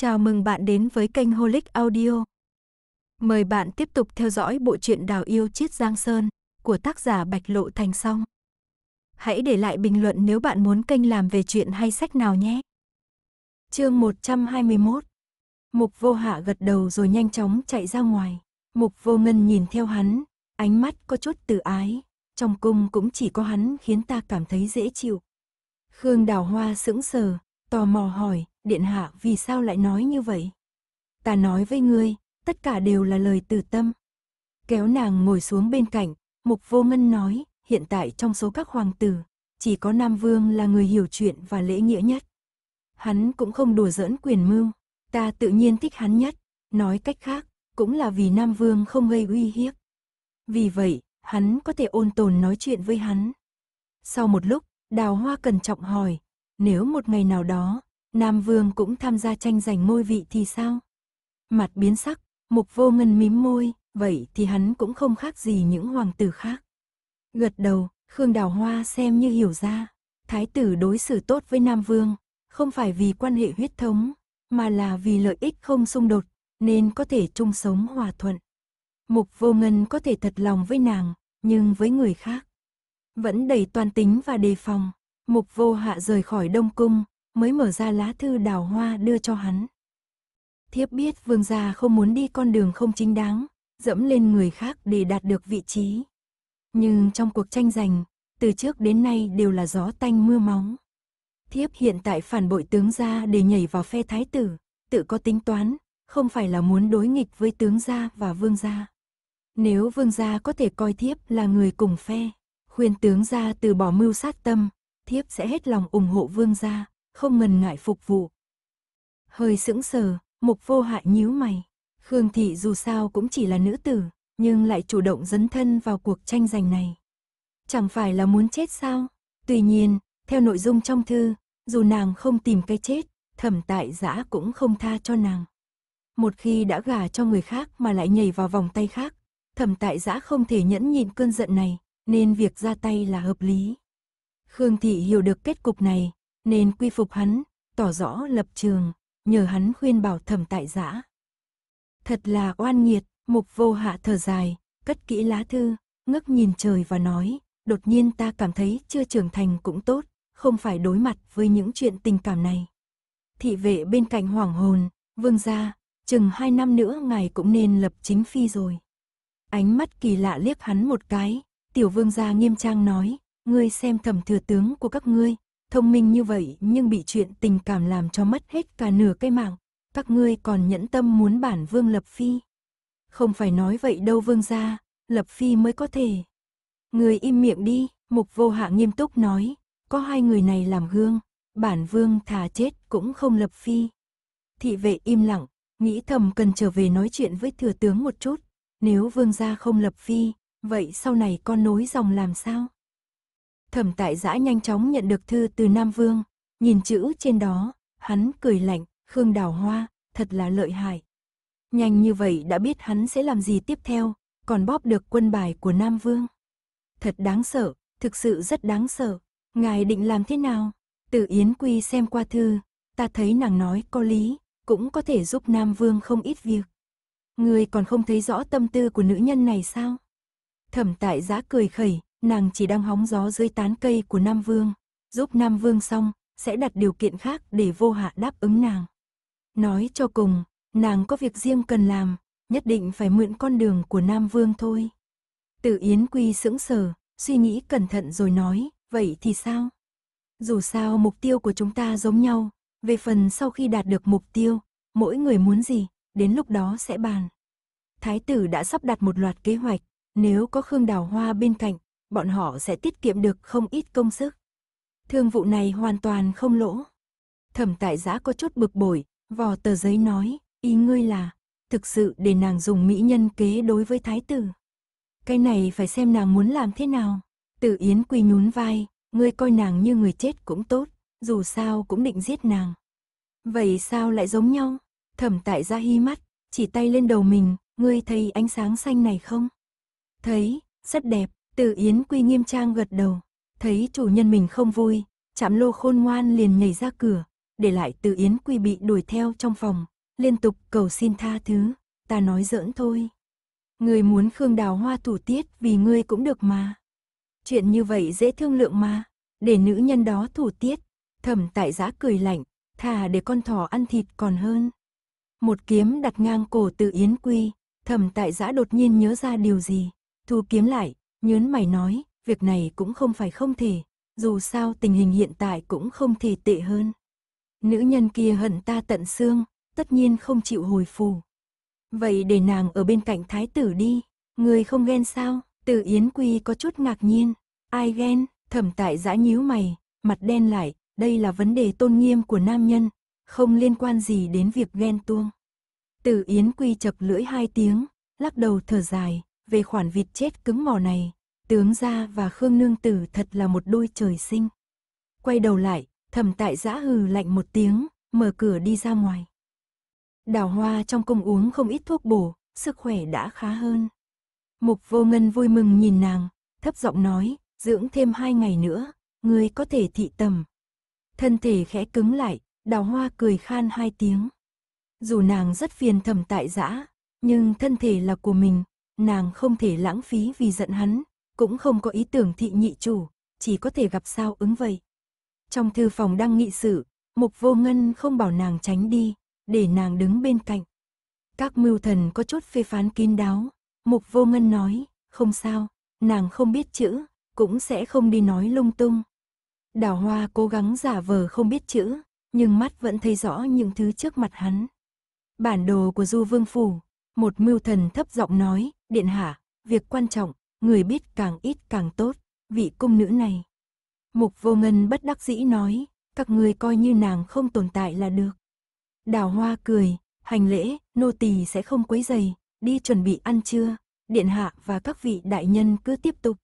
Chào mừng bạn đến với kênh Holic Audio. Mời bạn tiếp tục theo dõi bộ truyện Đào yêu chiết Giang Sơn của tác giả Bạch Lộ Thành Song. Hãy để lại bình luận nếu bạn muốn kênh làm về chuyện hay sách nào nhé. Chương 121. Mục Vô Hạ gật đầu rồi nhanh chóng chạy ra ngoài. Mục Vô Ngân nhìn theo hắn, ánh mắt có chút tự ái, trong cung cũng chỉ có hắn khiến ta cảm thấy dễ chịu. Khương Đào Hoa sững sờ, tò mò hỏi, điện hạ vì sao lại nói như vậy? Ta nói với ngươi, tất cả đều là lời từ tâm. Kéo nàng ngồi xuống bên cạnh, mục vô ngân nói, hiện tại trong số các hoàng tử, chỉ có Nam Vương là người hiểu chuyện và lễ nghĩa nhất. Hắn cũng không đùa giỡn quyền mưu, ta tự nhiên thích hắn nhất, nói cách khác, cũng là vì Nam Vương không gây uy hiếp. Vì vậy, hắn có thể ôn tồn nói chuyện với hắn. Sau một lúc, Đào Hoa cẩn trọng hỏi, nếu một ngày nào đó, Nam Vương cũng tham gia tranh giành ngôi vị thì sao? Mặt biến sắc, mục vô ngân mím môi, vậy thì hắn cũng không khác gì những hoàng tử khác. Gật đầu, Khương Đào Hoa xem như hiểu ra, thái tử đối xử tốt với Nam Vương, không phải vì quan hệ huyết thống, mà là vì lợi ích không xung đột, nên có thể chung sống hòa thuận. Mục vô ngân có thể thật lòng với nàng, nhưng với người khác. Vẫn đầy toàn tính và đề phòng, mục vô hạ rời khỏi Đông Cung, mới mở ra lá thư đào hoa đưa cho hắn. Thiếp biết vương gia không muốn đi con đường không chính đáng, dẫm lên người khác để đạt được vị trí. Nhưng trong cuộc tranh giành, từ trước đến nay đều là gió tanh mưa móng. Thiếp hiện tại phản bội tướng gia để nhảy vào phe thái tử, tự có tính toán, không phải là muốn đối nghịch với tướng gia và vương gia. Nếu vương gia có thể coi thiếp là người cùng phe, khuyên tướng gia từ bỏ mưu sát tâm, thiếp sẽ hết lòng ủng hộ vương gia, không ngần ngại phục vụ. Hơi sững sờ, mục vô hại nhíu mày. Khương Thị dù sao cũng chỉ là nữ tử, nhưng lại chủ động dấn thân vào cuộc tranh giành này. Chẳng phải là muốn chết sao? Tuy nhiên, theo nội dung trong thư, dù nàng không tìm cái chết, thẩm tại giã cũng không tha cho nàng. Một khi đã gả cho người khác mà lại nhảy vào vòng tay khác, thẩm tại giã không thể nhẫn nhịn cơn giận này, nên việc ra tay là hợp lý. Khương Thị hiểu được kết cục này, nên quy phục hắn, tỏ rõ lập trường, nhờ hắn khuyên bảo thẩm tại giã. Thật là oan nghiệt, mục vô hạ thở dài, cất kỹ lá thư, ngước nhìn trời và nói, đột nhiên ta cảm thấy chưa trưởng thành cũng tốt, không phải đối mặt với những chuyện tình cảm này. Thị vệ bên cạnh hoảng hồn, vương gia, chừng hai năm nữa ngài cũng nên lập chính phi rồi. Ánh mắt kỳ lạ liếc hắn một cái, tiểu vương gia nghiêm trang nói, ngươi xem thẩm thừa tướng của các ngươi, thông minh như vậy nhưng bị chuyện tình cảm làm cho mất hết cả nửa cây mạng, các ngươi còn nhẫn tâm muốn bản vương lập phi. Không phải nói vậy đâu vương gia, lập phi mới có thể. Người im miệng đi, mục vô hạ nghiêm túc nói, có hai người này làm gương, bản vương thà chết cũng không lập phi. Thị vệ im lặng, nghĩ thầm cần trở về nói chuyện với thừa tướng một chút, nếu vương gia không lập phi, vậy sau này con nối dòng làm sao? Thẩm tại giã nhanh chóng nhận được thư từ Nam Vương, nhìn chữ trên đó, hắn cười lạnh, Khương Đào Hoa, thật là lợi hại. Nhanh như vậy đã biết hắn sẽ làm gì tiếp theo, còn bóp được quân bài của Nam Vương. Thật đáng sợ, thực sự rất đáng sợ. Ngài định làm thế nào? Từ Yến Quy xem qua thư, ta thấy nàng nói có lý, cũng có thể giúp Nam Vương không ít việc. Người còn không thấy rõ tâm tư của nữ nhân này sao? Thẩm tại giã cười khẩy, nàng chỉ đang hóng gió dưới tán cây của Nam Vương, giúp Nam Vương xong, sẽ đặt điều kiện khác để vô hạ đáp ứng nàng. Nói cho cùng, nàng có việc riêng cần làm, nhất định phải mượn con đường của Nam Vương thôi. Tử Yến Quy sững sờ, suy nghĩ cẩn thận rồi nói, vậy thì sao? Dù sao mục tiêu của chúng ta giống nhau, về phần sau khi đạt được mục tiêu, mỗi người muốn gì, đến lúc đó sẽ bàn. Thái tử đã sắp đặt một loạt kế hoạch, nếu có Khương Đào Hoa bên cạnh, bọn họ sẽ tiết kiệm được không ít công sức. Thương vụ này hoàn toàn không lỗ. Thẩm tại giã có chút bực bội, vò tờ giấy nói, ý ngươi là, thực sự để nàng dùng mỹ nhân kế đối với thái tử. Cái này phải xem nàng muốn làm thế nào. Tử Yến quỳ nhún vai, ngươi coi nàng như người chết cũng tốt, dù sao cũng định giết nàng. Vậy sao lại giống nhau? Thẩm tại ra hi mắt, chỉ tay lên đầu mình, ngươi thấy ánh sáng xanh này không? Thấy, rất đẹp, từ Yến Quy nghiêm trang gật đầu, thấy chủ nhân mình không vui, chạm lô khôn ngoan liền nhảy ra cửa, để lại Từ Yến Quy bị đuổi theo trong phòng, liên tục cầu xin tha thứ, ta nói giỡn thôi. Người muốn Khương Đào Hoa thủ tiết vì ngươi cũng được mà. Chuyện như vậy dễ thương lượng mà, để nữ nhân đó thủ tiết, thẩm tại Giá cười lạnh, thà để con thỏ ăn thịt còn hơn. Một kiếm đặt ngang cổ Từ Yến Quy, thẩm tại giã đột nhiên nhớ ra điều gì, thu kiếm lại, Nhớn mày nói, việc này cũng không phải không thể, dù sao tình hình hiện tại cũng không thể tệ hơn. Nữ nhân kia hận ta tận xương, tất nhiên không chịu hồi phù. Vậy để nàng ở bên cạnh thái tử đi, người không ghen sao? Từ Yến Quy có chút ngạc nhiên, ai ghen, thẩm tại giã nhíu mày, mặt đen lại, đây là vấn đề tôn nghiêm của nam nhân, không liên quan gì đến việc ghen tuông. Từ Yến Quy chập lưỡi hai tiếng, lắc đầu thở dài, về khoản vịt chết cứng mỏ này, tướng gia và Khương Nương Tử thật là một đôi trời sinh. Quay đầu lại, thẩm tại giã hừ lạnh một tiếng, mở cửa đi ra ngoài. Đào hoa trong công uống không ít thuốc bổ, sức khỏe đã khá hơn. Mục vô ngân vui mừng nhìn nàng, thấp giọng nói, dưỡng thêm hai ngày nữa, ngươi có thể thị tầm. Thân thể khẽ cứng lại, đào hoa cười khan hai tiếng. Dù nàng rất phiền thầm tại giã, nhưng thân thể là của mình, nàng không thể lãng phí vì giận hắn, cũng không có ý tưởng thị nhị chủ, chỉ có thể gặp sao ứng vậy. Trong thư phòng đang nghị sự, Mục Vô Ngân không bảo nàng tránh đi, để nàng đứng bên cạnh. Các mưu thần có chút phê phán kín đáo, Mục Vô Ngân nói, không sao, nàng không biết chữ, cũng sẽ không đi nói lung tung. Đào Hoa cố gắng giả vờ không biết chữ, nhưng mắt vẫn thấy rõ những thứ trước mặt hắn. Bản đồ của Du Vương Phủ, một mưu thần thấp giọng nói, Điện hạ, việc quan trọng, người biết càng ít càng tốt, vị cung nữ này. Mục vô ngân bất đắc dĩ nói, các người coi như nàng không tồn tại là được. Đào hoa cười, hành lễ, nô tỳ sẽ không quấy giày, đi chuẩn bị ăn trưa, điện hạ và các vị đại nhân cứ tiếp tục.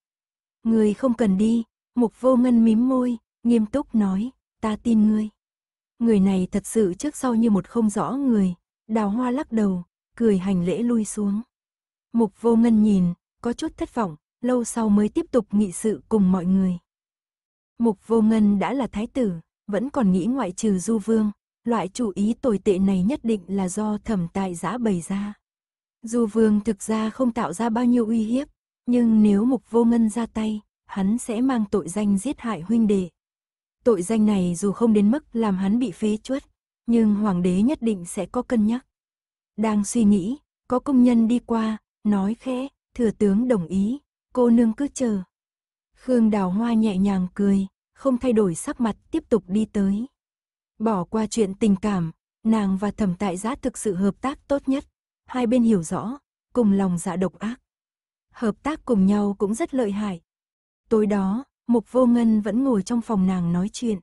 Người không cần đi, mục vô ngân mím môi, nghiêm túc nói, ta tin ngươi. Người này thật sự trước sau như một không rõ người, đào hoa lắc đầu, cười hành lễ lui xuống. Mục vô ngân nhìn, có chút thất vọng, lâu sau mới tiếp tục nghị sự cùng mọi người. Mục vô ngân đã là thái tử, vẫn còn nghĩ ngoại trừ du vương, loại chủ ý tồi tệ này nhất định là do thẩm tài giã bày ra. Du vương thực ra không tạo ra bao nhiêu uy hiếp, nhưng nếu mục vô ngân ra tay, hắn sẽ mang tội danh giết hại huynh đệ. Tội danh này dù không đến mức làm hắn bị phế chuất, nhưng hoàng đế nhất định sẽ có cân nhắc. Đang suy nghĩ, có công nhân đi qua, nói khẽ, thừa tướng đồng ý, cô nương cứ chờ. Khương Đào Hoa nhẹ nhàng cười, không thay đổi sắc mặt tiếp tục đi tới. Bỏ qua chuyện tình cảm, nàng và thẩm tại giã thực sự hợp tác tốt nhất, hai bên hiểu rõ, cùng lòng dạ độc ác. Hợp tác cùng nhau cũng rất lợi hại. Tối đó, Mục Vô Ngân vẫn ngồi trong phòng nàng nói chuyện.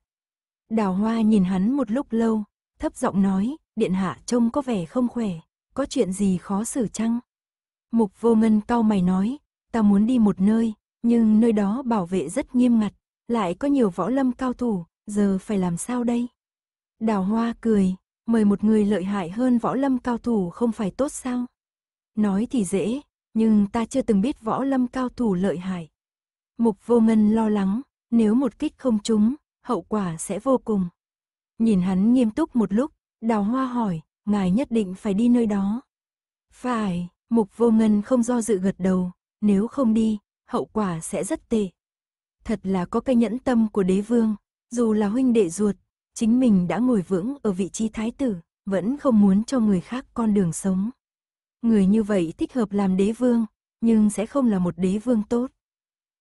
Đào Hoa nhìn hắn một lúc lâu, thấp giọng nói, điện hạ trông có vẻ không khỏe, có chuyện gì khó xử chăng? Mục vô ngân cau mày nói, ta muốn đi một nơi, nhưng nơi đó bảo vệ rất nghiêm ngặt, lại có nhiều võ lâm cao thủ, giờ phải làm sao đây? Đào hoa cười, mời một người lợi hại hơn võ lâm cao thủ không phải tốt sao? Nói thì dễ, nhưng ta chưa từng biết võ lâm cao thủ lợi hại. Mục vô ngân lo lắng, nếu một kích không trúng, hậu quả sẽ vô cùng. Nhìn hắn nghiêm túc một lúc, đào hoa hỏi, ngài nhất định phải đi nơi đó. Phải, Mục vô ngân không do dự gật đầu, nếu không đi, hậu quả sẽ rất tệ. Thật là có cái nhẫn tâm của đế vương, dù là huynh đệ ruột, chính mình đã ngồi vững ở vị trí thái tử, vẫn không muốn cho người khác con đường sống. Người như vậy thích hợp làm đế vương, nhưng sẽ không là một đế vương tốt.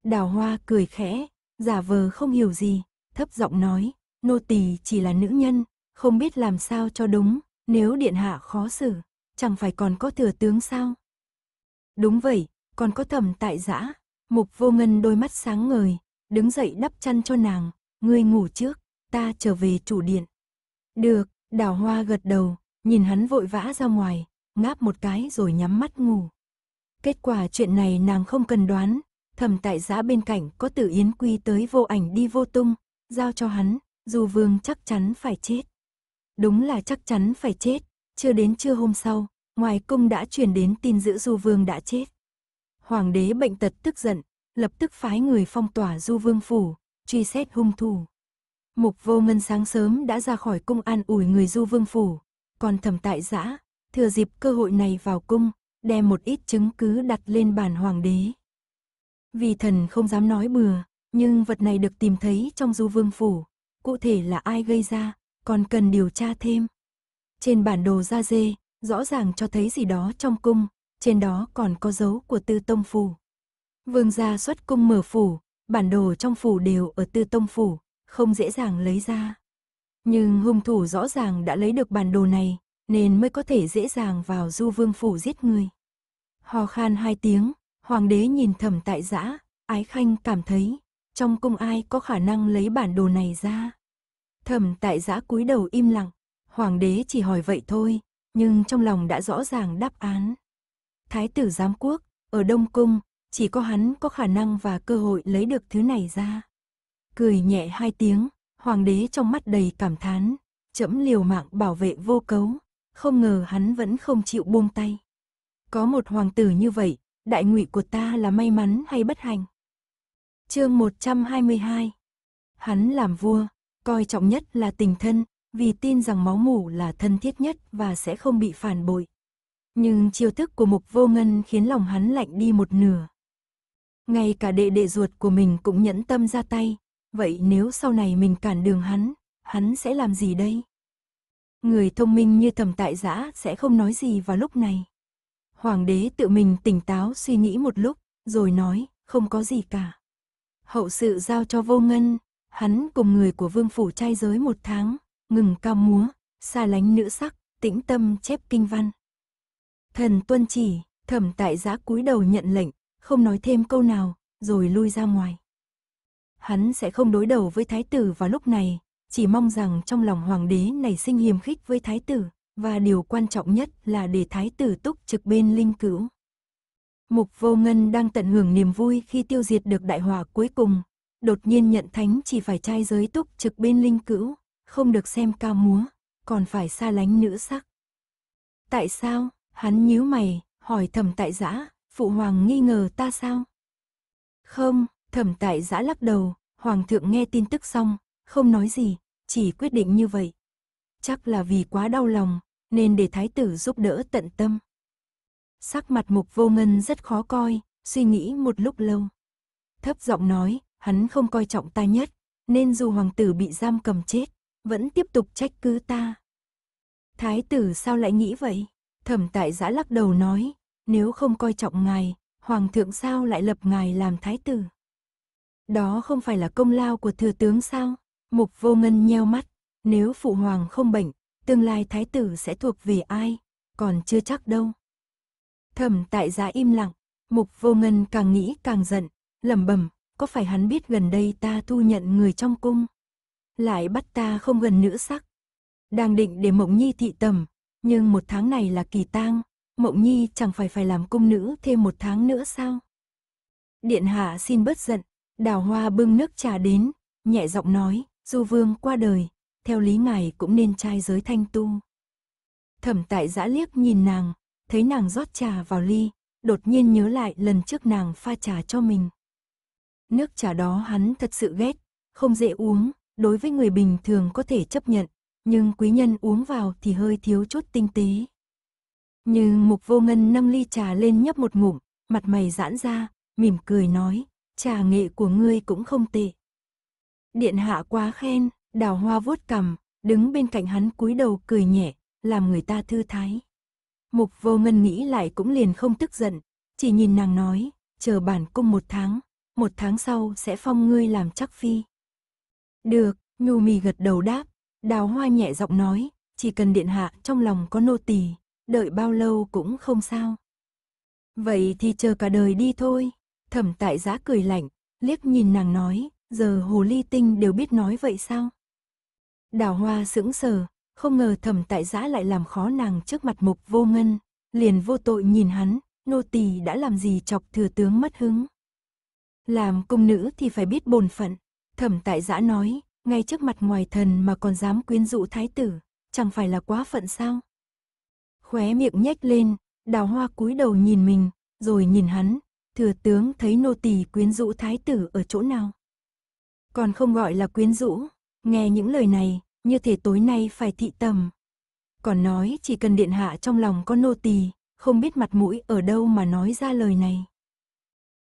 Đào hoa cười khẽ, giả vờ không hiểu gì, thấp giọng nói, nô tỳ chỉ là nữ nhân, không biết làm sao cho đúng, nếu điện hạ khó xử, chẳng phải còn có thừa tướng sao? Đúng vậy, còn có thẩm tại giã. Mục vô ngân đôi mắt sáng ngời, đứng dậy đắp chăn cho nàng. Ngươi ngủ trước, ta trở về chủ điện. Được, đào hoa gật đầu, nhìn hắn vội vã ra ngoài, ngáp một cái rồi nhắm mắt ngủ. Kết quả chuyện này nàng không cần đoán, thẩm tại giã bên cạnh có tử yến quy tới vô ảnh đi vô tung, giao cho hắn, dù vương chắc chắn phải chết. Đúng là chắc chắn phải chết, chưa đến trưa hôm sau, ngoài cung đã truyền đến tin giữ Du Vương đã chết. Hoàng đế bệnh tật tức giận, lập tức phái người phong tỏa Du Vương phủ, truy xét hung thủ. Mục Vô Ngân sáng sớm đã ra khỏi cung an ủi người Du Vương phủ, còn Thẩm Tại Giã, thừa dịp cơ hội này vào cung, đem một ít chứng cứ đặt lên bàn hoàng đế. Vì thần không dám nói bừa, nhưng vật này được tìm thấy trong Du Vương phủ, cụ thể là ai gây ra, còn cần điều tra thêm. Trên bản đồ da dê, rõ ràng cho thấy gì đó trong cung, trên đó còn có dấu của tư tông phủ. Vương gia xuất cung mở phủ, bản đồ trong phủ đều ở tư tông phủ, không dễ dàng lấy ra. Nhưng hung thủ rõ ràng đã lấy được bản đồ này, nên mới có thể dễ dàng vào du vương phủ giết người. Hò khan hai tiếng, hoàng đế nhìn Thẩm tại giã, ái khanh cảm thấy, trong cung ai có khả năng lấy bản đồ này ra. Thẩm tại giã cúi đầu im lặng, hoàng đế chỉ hỏi vậy thôi, nhưng trong lòng đã rõ ràng đáp án. Thái tử giám quốc, ở Đông Cung, chỉ có hắn có khả năng và cơ hội lấy được thứ này ra. Cười nhẹ hai tiếng, hoàng đế trong mắt đầy cảm thán, chấm liều mạng bảo vệ vô cấu, không ngờ hắn vẫn không chịu buông tay. Có một hoàng tử như vậy, đại ngụy của ta là may mắn hay bất hạnh? Chương 122. Hắn làm vua, coi trọng nhất là tình thân, vì tin rằng máu mủ là thân thiết nhất và sẽ không bị phản bội. Nhưng chiêu thức của mục vô ngân khiến lòng hắn lạnh đi một nửa. Ngay cả đệ đệ ruột của mình cũng nhẫn tâm ra tay, vậy nếu sau này mình cản đường hắn, hắn sẽ làm gì đây? Người thông minh như thầm tại giã sẽ không nói gì vào lúc này. Hoàng đế tự mình tỉnh táo suy nghĩ một lúc, rồi nói, không có gì cả. Hậu sự giao cho vô ngân, hắn cùng người của vương phủ trai giới một tháng, ngừng cao múa, xa lánh nữ sắc, tĩnh tâm chép kinh văn. Thần tuân chỉ, thẩm tại giã cúi đầu nhận lệnh, không nói thêm câu nào, rồi lui ra ngoài. Hắn sẽ không đối đầu với thái tử vào lúc này, chỉ mong rằng trong lòng hoàng đế nảy sinh hiềm khích với thái tử, và điều quan trọng nhất là để thái tử túc trực bên linh cữu. Mục vô ngân đang tận hưởng niềm vui khi tiêu diệt được đại hỏa cuối cùng, đột nhiên nhận thánh chỉ phải trai giới túc trực bên linh cữu, không được xem ca múa, còn phải xa lánh nữ sắc. Tại sao? Hắn nhíu mày, hỏi thẩm tại giã, phụ hoàng nghi ngờ ta sao? Không, thẩm tại giã lắc đầu, hoàng thượng nghe tin tức xong, không nói gì, chỉ quyết định như vậy. Chắc là vì quá đau lòng, nên để thái tử giúp đỡ tận tâm. Sắc mặt mục vô ngân rất khó coi, suy nghĩ một lúc lâu. Thấp giọng nói, hắn không coi trọng ta nhất, nên dù hoàng tử bị giam cầm chết, vẫn tiếp tục trách cứ ta. Thái tử sao lại nghĩ vậy? Thẩm tại giã lắc đầu nói, nếu không coi trọng ngài, hoàng thượng sao lại lập ngài làm thái tử? Đó không phải là công lao của thừa tướng sao? Mục vô ngân nheo mắt, nếu phụ hoàng không bệnh, tương lai thái tử sẽ thuộc về ai, còn chưa chắc đâu. Thẩm tại giã im lặng, mục vô ngân càng nghĩ càng giận, lẩm bẩm, có phải hắn biết gần đây ta thu nhận người trong cung? lại bắt ta không gần nữ sắc. Đang định để Mộng Nhi thị tầm, nhưng một tháng này là kỳ tang, Mộng Nhi chẳng phải phải làm cung nữ thêm một tháng nữa sao? Điện hạ xin bớt giận, đào hoa bưng nước trà đến, nhẹ giọng nói, du vương qua đời, theo lý ngài cũng nên trai giới thanh tu. Thẩm tại giã liếc nhìn nàng, thấy nàng rót trà vào ly, đột nhiên nhớ lại lần trước nàng pha trà cho mình. Nước trà đó hắn thật sự ghét, không dễ uống, đối với người bình thường có thể chấp nhận, nhưng quý nhân uống vào thì hơi thiếu chút tinh tế. Như mục vô ngân nâng ly trà lên nhấp một ngụm, mặt mày giãn ra, mỉm cười nói, trà nghệ của ngươi cũng không tệ. Điện hạ quá khen, đào hoa vuốt cằm, đứng bên cạnh hắn cúi đầu cười nhẹ, làm người ta thư thái. Mục vô ngân nghĩ lại cũng liền không tức giận, chỉ nhìn nàng nói, chờ bản cung một tháng, một tháng sau sẽ phong ngươi làm chắc phi. Được, nhu mì gật đầu đáp. Đào hoa nhẹ giọng nói, chỉ cần điện hạ trong lòng có nô tỳ đợi bao lâu cũng không sao. Vậy thì chờ cả đời đi thôi. Thẩm tại giã cười lạnh, liếc nhìn nàng nói, giờ hồ ly tinh đều biết nói vậy sao? Đào hoa sững sờ, không ngờ thẩm tại giã lại làm khó nàng trước mặt mục vô ngân, liền vô tội nhìn hắn, nô tỳ đã làm gì chọc thừa tướng mất hứng. Làm cung nữ thì phải biết bổn phận, Thẩm tại giã nói, ngay trước mặt ngoài thần mà còn dám quyến rũ thái tử, chẳng phải là quá phận sao? Khóe miệng nhếch lên, đào hoa cúi đầu nhìn mình, rồi nhìn hắn, thừa tướng thấy nô tỳ quyến rũ thái tử ở chỗ nào? Còn không gọi là quyến rũ, nghe những lời này, như thể tối nay phải thị tầm. Còn nói chỉ cần điện hạ trong lòng có nô tỳ, không biết mặt mũi ở đâu mà nói ra lời này.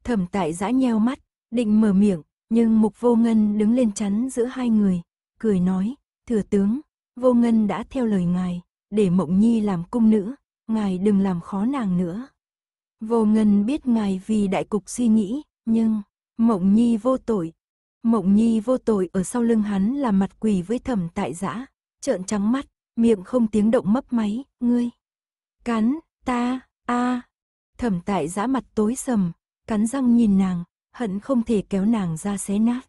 Thẩm tại giã nheo mắt, định mở miệng, nhưng mục vô ngân đứng lên chắn giữa hai người, cười nói, thừa tướng, vô ngân đã theo lời ngài, để mộng nhi làm cung nữ, ngài đừng làm khó nàng nữa. Vô ngân biết ngài vì đại cục suy nghĩ, nhưng, mộng nhi vô tội. Mộng nhi vô tội ở sau lưng hắn là mặt quỳ với thẩm tại giã, trợn trắng mắt, miệng không tiếng động mấp máy, ngươi. Cắn, ta, a Thẩm tại giã mặt tối sầm, cắn răng nhìn nàng, hận không thể kéo nàng ra xé nát.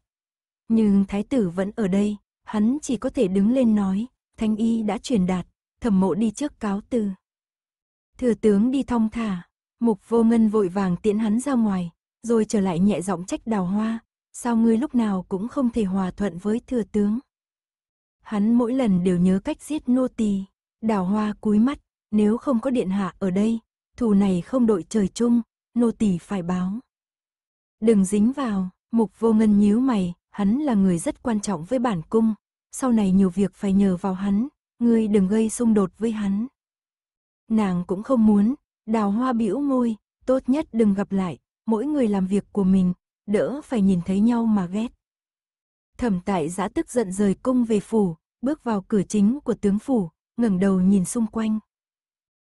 Nhưng thái tử vẫn ở đây, hắn chỉ có thể đứng lên nói, thanh y đã truyền đạt, thẩm mộ đi trước cáo từ. Thừa tướng đi thong thả, mục vô ngân vội vàng tiễn hắn ra ngoài, rồi trở lại nhẹ giọng trách đào hoa, sao ngươi lúc nào cũng không thể hòa thuận với thừa tướng. Hắn mỗi lần đều nhớ cách giết nô tỳ, đào hoa cúi mắt, nếu không có điện hạ ở đây, thù này không đội trời chung, nô tỳ phải báo. Đừng dính vào, mục vô ngân nhíu mày, hắn là người rất quan trọng với bản cung, sau này nhiều việc phải nhờ vào hắn, ngươi đừng gây xung đột với hắn. Nàng cũng không muốn, đào hoa bĩu môi, tốt nhất đừng gặp lại, mỗi người làm việc của mình, đỡ phải nhìn thấy nhau mà ghét. Thẩm tại giã tức giận rời cung về phủ, bước vào cửa chính của tướng phủ, ngẩng đầu nhìn xung quanh.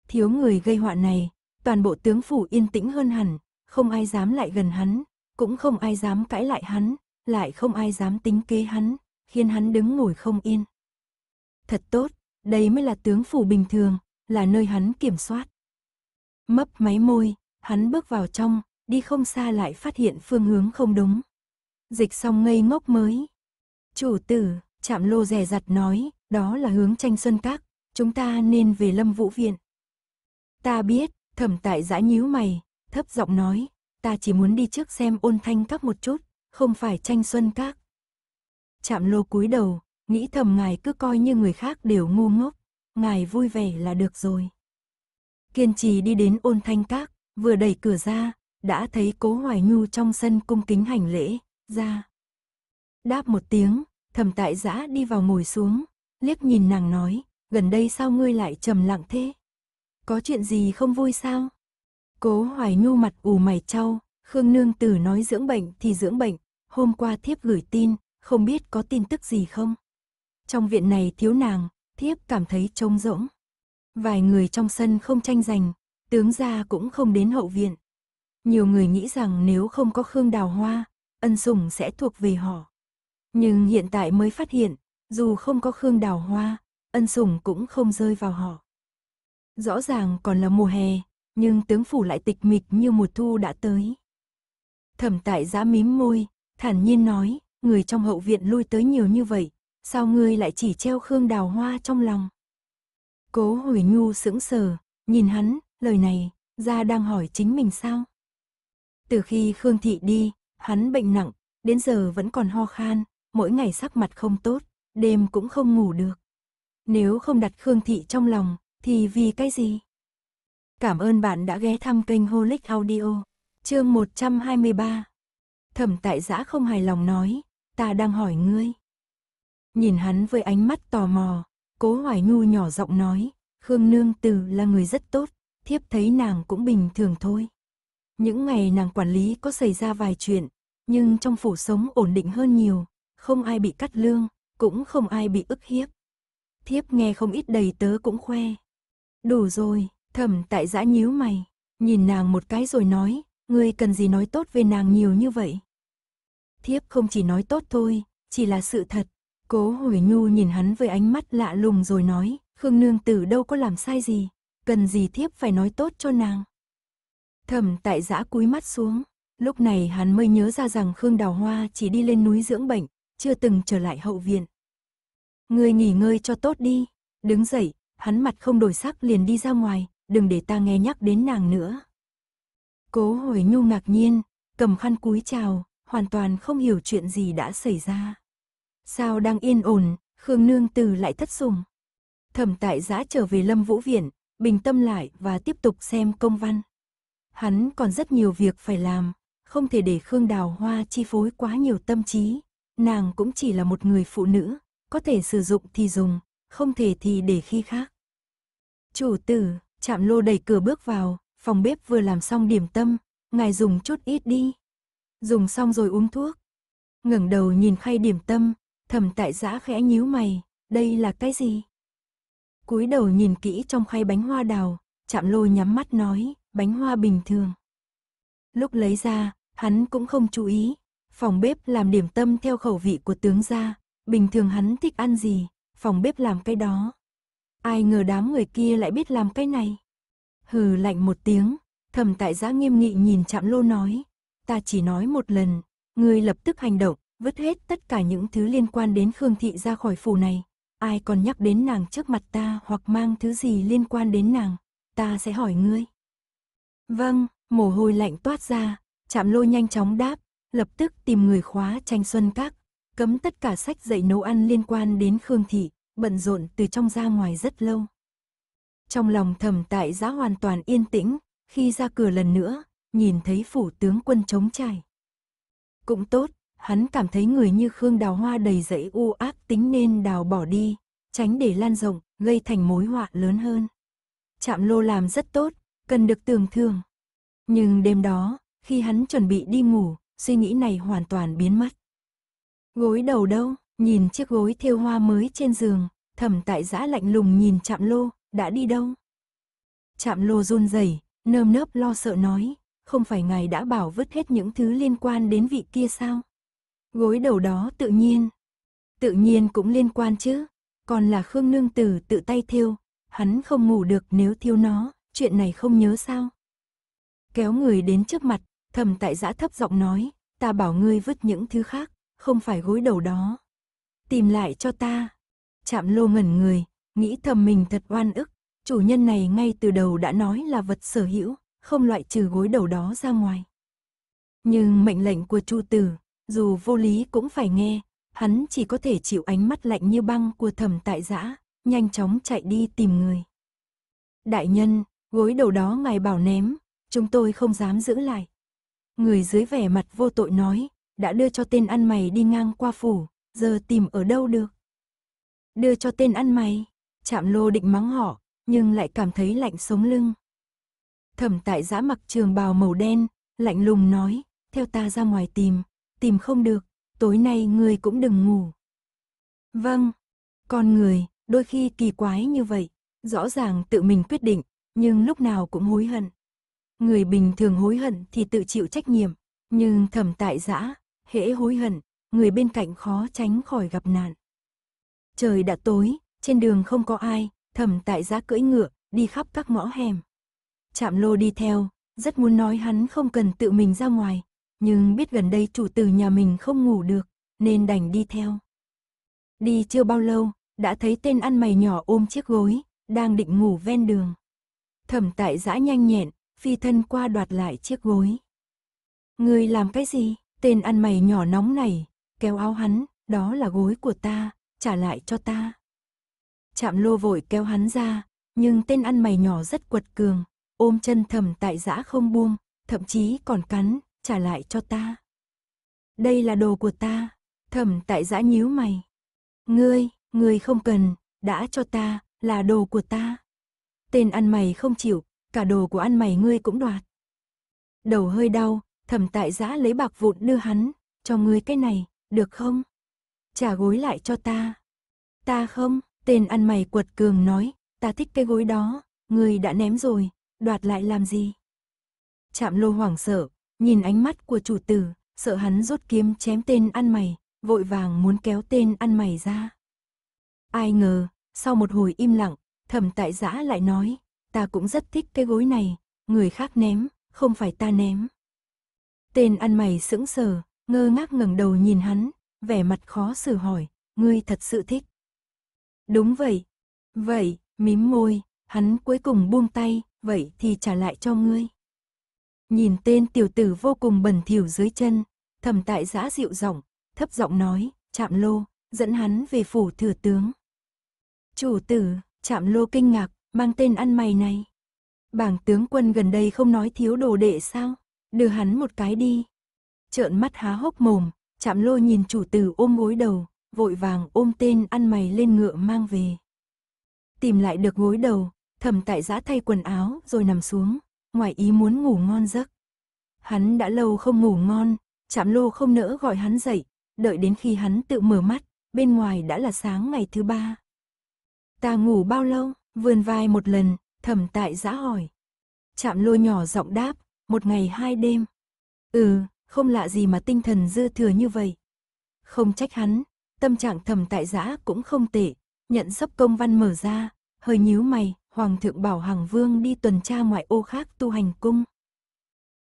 Thiếu người gây họa này, toàn bộ tướng phủ yên tĩnh hơn hẳn, không ai dám lại gần hắn, cũng không ai dám cãi lại hắn, lại không ai dám tính kế hắn, khiến hắn đứng ngồi không yên. Thật tốt, đây mới là tướng phủ bình thường, là nơi hắn kiểm soát. Mấp máy môi, hắn bước vào trong, đi không xa lại phát hiện phương hướng không đúng. Dịch xong ngây ngốc mới. Chủ tử, chạm lô rè rặt nói, đó là hướng tranh xuân các, chúng ta nên về lâm vũ viện. Ta biết, thẩm tại giã nhíu mày, thấp giọng nói, ta chỉ muốn đi trước xem ôn thanh các một chút, không phải tranh xuân các. Chạm lô cúi đầu, nghĩ thầm ngài cứ coi như người khác đều ngu ngốc, ngài vui vẻ là được rồi. Kiên trì đi đến ôn thanh các, vừa đẩy cửa ra, đã thấy cố hoài nhu trong sân cung kính hành lễ, ra. Đáp một tiếng, thầm tại giã đi vào ngồi xuống, liếc nhìn nàng nói, gần đây sao ngươi lại trầm lặng thế? Có chuyện gì không vui sao? Cố Hoài Nhu mặt ủ mày trao, Khương Nương Tử nói dưỡng bệnh thì dưỡng bệnh, hôm qua thiếp gửi tin, không biết có tin tức gì không. Trong viện này thiếu nàng, thiếp cảm thấy trông rỗng. Vài người trong sân không tranh giành, tướng gia cũng không đến hậu viện. Nhiều người nghĩ rằng nếu không có Khương Đào Hoa, ân sủng sẽ thuộc về họ. Nhưng hiện tại mới phát hiện, dù không có Khương Đào Hoa, ân sủng cũng không rơi vào họ. Rõ ràng còn là mùa hè, nhưng tướng phủ lại tịch mịch như mùa thu đã tới. Thẩm tại giã mím môi, thản nhiên nói, người trong hậu viện lui tới nhiều như vậy, sao ngươi lại chỉ treo khương đào hoa trong lòng? Cố hồi nhu sững sờ, nhìn hắn, lời này, ra đang hỏi chính mình sao? Từ khi Khương Thị đi, hắn bệnh nặng, đến giờ vẫn còn ho khan, mỗi ngày sắc mặt không tốt, đêm cũng không ngủ được. Nếu không đặt Khương Thị trong lòng, thì vì cái gì? Cảm ơn bạn đã ghé thăm kênh Holic Audio. Chương 123. Thẩm Tại Giã không hài lòng nói, ta đang hỏi ngươi. Nhìn hắn với ánh mắt tò mò, Cố Hoài Nhu nhỏ giọng nói, Khương Nương Từ là người rất tốt, thiếp thấy nàng cũng bình thường thôi. Những ngày nàng quản lý có xảy ra vài chuyện, nhưng trong phủ sống ổn định hơn nhiều, không ai bị cắt lương, cũng không ai bị ức hiếp. Thiếp nghe không ít đầy tớ cũng khoe. Đủ rồi, Thẩm tại giã nhíu mày, nhìn nàng một cái rồi nói, ngươi cần gì nói tốt về nàng nhiều như vậy. Thiếp không chỉ nói tốt thôi, chỉ là sự thật. Cố hồi nhu nhìn hắn với ánh mắt lạ lùng rồi nói, Khương Nương Tử đâu có làm sai gì, cần gì thiếp phải nói tốt cho nàng. Thẩm tại giã cúi mắt xuống, lúc này hắn mới nhớ ra rằng Khương Đào Hoa chỉ đi lên núi dưỡng bệnh, chưa từng trở lại hậu viện. Ngươi nghỉ ngơi cho tốt đi, đứng dậy, hắn mặt không đổi sắc liền đi ra ngoài, đừng để ta nghe nhắc đến nàng nữa. Cố hồi nhu ngạc nhiên, cầm khăn cúi chào, hoàn toàn không hiểu chuyện gì đã xảy ra. Sao đang yên ổn, Khương Nương Từ lại thất sủng. Thẩm tại giã trở về Lâm Vũ Viện, bình tâm lại và tiếp tục xem công văn. Hắn còn rất nhiều việc phải làm, không thể để Khương Đào Hoa chi phối quá nhiều tâm trí. Nàng cũng chỉ là một người phụ nữ, có thể sử dụng thì dùng, không thể thì để khi khác. Chủ tử, Chạm lô đẩy cửa bước vào, phòng bếp vừa làm xong điểm tâm, ngài dùng chút ít đi. Dùng xong rồi uống thuốc. ngẩng đầu nhìn khay điểm tâm, thầm tại giã khẽ nhíu mày, đây là cái gì? cúi đầu nhìn kỹ trong khay bánh hoa đào, chạm lô nhắm mắt nói, bánh hoa bình thường. Lúc lấy ra, hắn cũng không chú ý, phòng bếp làm điểm tâm theo khẩu vị của tướng gia, bình thường hắn thích ăn gì, phòng bếp làm cái đó. Ai ngờ đám người kia lại biết làm cái này. Hừ lạnh một tiếng, thầm tại giã nghiêm nghị nhìn chạm lô nói. Ta chỉ nói một lần, ngươi lập tức hành động, vứt hết tất cả những thứ liên quan đến Khương Thị ra khỏi phủ này. Ai còn nhắc đến nàng trước mặt ta hoặc mang thứ gì liên quan đến nàng, ta sẽ hỏi ngươi. Vâng, mồ hôi lạnh toát ra, chạm lô nhanh chóng đáp, lập tức tìm người khóa tranh xuân các, cấm tất cả sách dạy nấu ăn liên quan đến Khương Thị bận rộn từ trong ra ngoài rất lâu. Trong lòng thầm tại giã hoàn toàn yên tĩnh, khi ra cửa lần nữa, nhìn thấy phủ tướng quân trống trải. Cũng tốt, hắn cảm thấy người như Khương Đào Hoa đầy dẫy u ác tính nên đào bỏ đi, tránh để lan rộng, gây thành mối họa lớn hơn. Chạm lô làm rất tốt, cần được tưởng thương. Nhưng đêm đó, khi hắn chuẩn bị đi ngủ, suy nghĩ này hoàn toàn biến mất. Gối đầu đâu? nhìn chiếc gối thêu hoa mới trên giường, thẩm tại giã lạnh lùng nhìn chạm lô, đã đi đâu? Chạm lô run rẩy nơm nớp lo sợ nói, không phải ngài đã bảo vứt hết những thứ liên quan đến vị kia sao? Gối đầu đó tự nhiên, tự nhiên cũng liên quan chứ, còn là Khương Nương Tử tự tay thiêu, hắn không ngủ được nếu thiêu nó, chuyện này không nhớ sao? Kéo người đến trước mặt, thầm tại giã thấp giọng nói, ta bảo ngươi vứt những thứ khác, không phải gối đầu đó tìm lại cho ta. Chạm lô ngẩn người, nghĩ thầm mình thật oan ức, chủ nhân này ngay từ đầu đã nói là vật sở hữu, không loại trừ gối đầu đó ra ngoài. Nhưng mệnh lệnh của Chu Tử, dù vô lý cũng phải nghe, hắn chỉ có thể chịu ánh mắt lạnh như băng của thẩm tại giã, nhanh chóng chạy đi tìm người. Đại nhân, gối đầu đó ngài bảo ném, chúng tôi không dám giữ lại. Người dưới vẻ mặt vô tội nói, đã đưa cho tên ăn mày đi ngang qua phủ, giờ tìm ở đâu được. Đưa cho tên ăn mày, chạm lô định mắng họ, nhưng lại cảm thấy lạnh sống lưng. Thẩm tại giã mặc trường bào màu đen, lạnh lùng nói, theo ta ra ngoài tìm, tìm không được, tối nay người cũng đừng ngủ. Vâng, con người, đôi khi kỳ quái như vậy, rõ ràng tự mình quyết định, nhưng lúc nào cũng hối hận. Người bình thường hối hận thì tự chịu trách nhiệm, nhưng thẩm tại giã, hễ hối hận, người bên cạnh khó tránh khỏi gặp nạn. Trời đã tối, trên đường không có ai, thẩm tại giá cưỡi ngựa, đi khắp các ngõ hẻm. Chạm lô đi theo, rất muốn nói hắn không cần tự mình ra ngoài, nhưng biết gần đây chủ tử nhà mình không ngủ được, nên đành đi theo. Đi chưa bao lâu, đã thấy tên ăn mày nhỏ ôm chiếc gối, đang định ngủ ven đường. Thẩm tại giã nhanh nhẹn, phi thân qua đoạt lại chiếc gối. Người làm cái gì? Tên ăn mày nhỏ nóng này, kéo áo hắn, đó là gối của ta, trả lại cho ta. Chạm lô vội kéo hắn ra, nhưng tên ăn mày nhỏ rất quật cường, ôm chân thầm tại giã không buông, thậm chí còn cắn, trả lại cho ta. Đây là đồ của ta, thầm tại giã nhíu mày. Ngươi, ngươi không cần, đã cho ta, là đồ của ta. Tên ăn mày không chịu, cả đồ của ăn mày ngươi cũng đoạt. Đầu hơi đau, thầm tại giã lấy bạc vụn đưa hắn, cho ngươi cái này, được không? Trả gối lại cho ta. Ta không, tên ăn mày quật cường nói, ta thích cái gối đó, người đã ném rồi, đoạt lại làm gì? Chạm lô hoảng sợ, nhìn ánh mắt của chủ tử, sợ hắn rút kiếm chém tên ăn mày, vội vàng muốn kéo tên ăn mày ra. Ai ngờ, sau một hồi im lặng, thẩm tại giã lại nói, ta cũng rất thích cái gối này, người khác ném, không phải ta ném. Tên ăn mày sững sờ, ngơ ngác ngẩng đầu nhìn hắn, vẻ mặt khó xử hỏi, ngươi thật sự thích. Đúng vậy. Vậy, mím môi, hắn cuối cùng buông tay, vậy thì trả lại cho ngươi. Nhìn tên tiểu tử vô cùng bẩn thỉu dưới chân, thầm tại giã dịu giọng, thấp giọng nói, chạm lô, dẫn hắn về phủ thừa tướng. Chủ tử, chạm lô kinh ngạc, mang tên ăn mày này. Bảng tướng quân gần đây không nói thiếu đồ đệ sao, đưa hắn một cái đi trợn mắt há hốc mồm, chạm lô nhìn chủ tử ôm gối đầu, vội vàng ôm tên ăn mày lên ngựa mang về. Tìm lại được gối đầu, thầm tại giã thay quần áo rồi nằm xuống, ngoài ý muốn ngủ ngon giấc. Hắn đã lâu không ngủ ngon, chạm lô không nỡ gọi hắn dậy, đợi đến khi hắn tự mở mắt, bên ngoài đã là sáng ngày thứ ba. Ta ngủ bao lâu, vườn vai một lần, thầm tại giã hỏi. Chạm lô nhỏ giọng đáp, một ngày hai đêm. Ừ, không lạ gì mà tinh thần dư thừa như vậy. Không trách hắn, tâm trạng thầm tại giã cũng không tệ, nhận sắp công văn mở ra, hơi nhíu mày, Hoàng thượng bảo Hằng Vương đi tuần tra ngoại ô khác tu hành cung.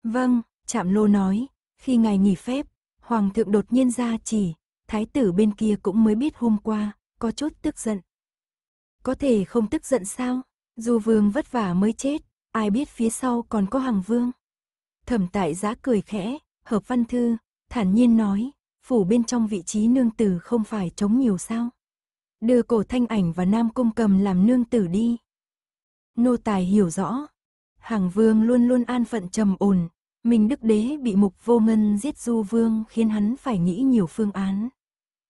Vâng, chạm Lô nói, khi ngài nghỉ phép, Hoàng thượng đột nhiên ra chỉ, thái tử bên kia cũng mới biết hôm qua, có chút tức giận. Có thể không tức giận sao, dù vương vất vả mới chết, ai biết phía sau còn có Hằng Vương. Thẩm tại giã cười khẽ, hợp văn thư, thản nhiên nói, phủ bên trong vị trí nương tử không phải trống nhiều sao. Đưa cổ thanh ảnh và nam cung cầm làm nương tử đi. Nô tài hiểu rõ, hàng vương luôn luôn an phận trầm ổn, mình đức đế bị mục vô ngân giết du vương khiến hắn phải nghĩ nhiều phương án.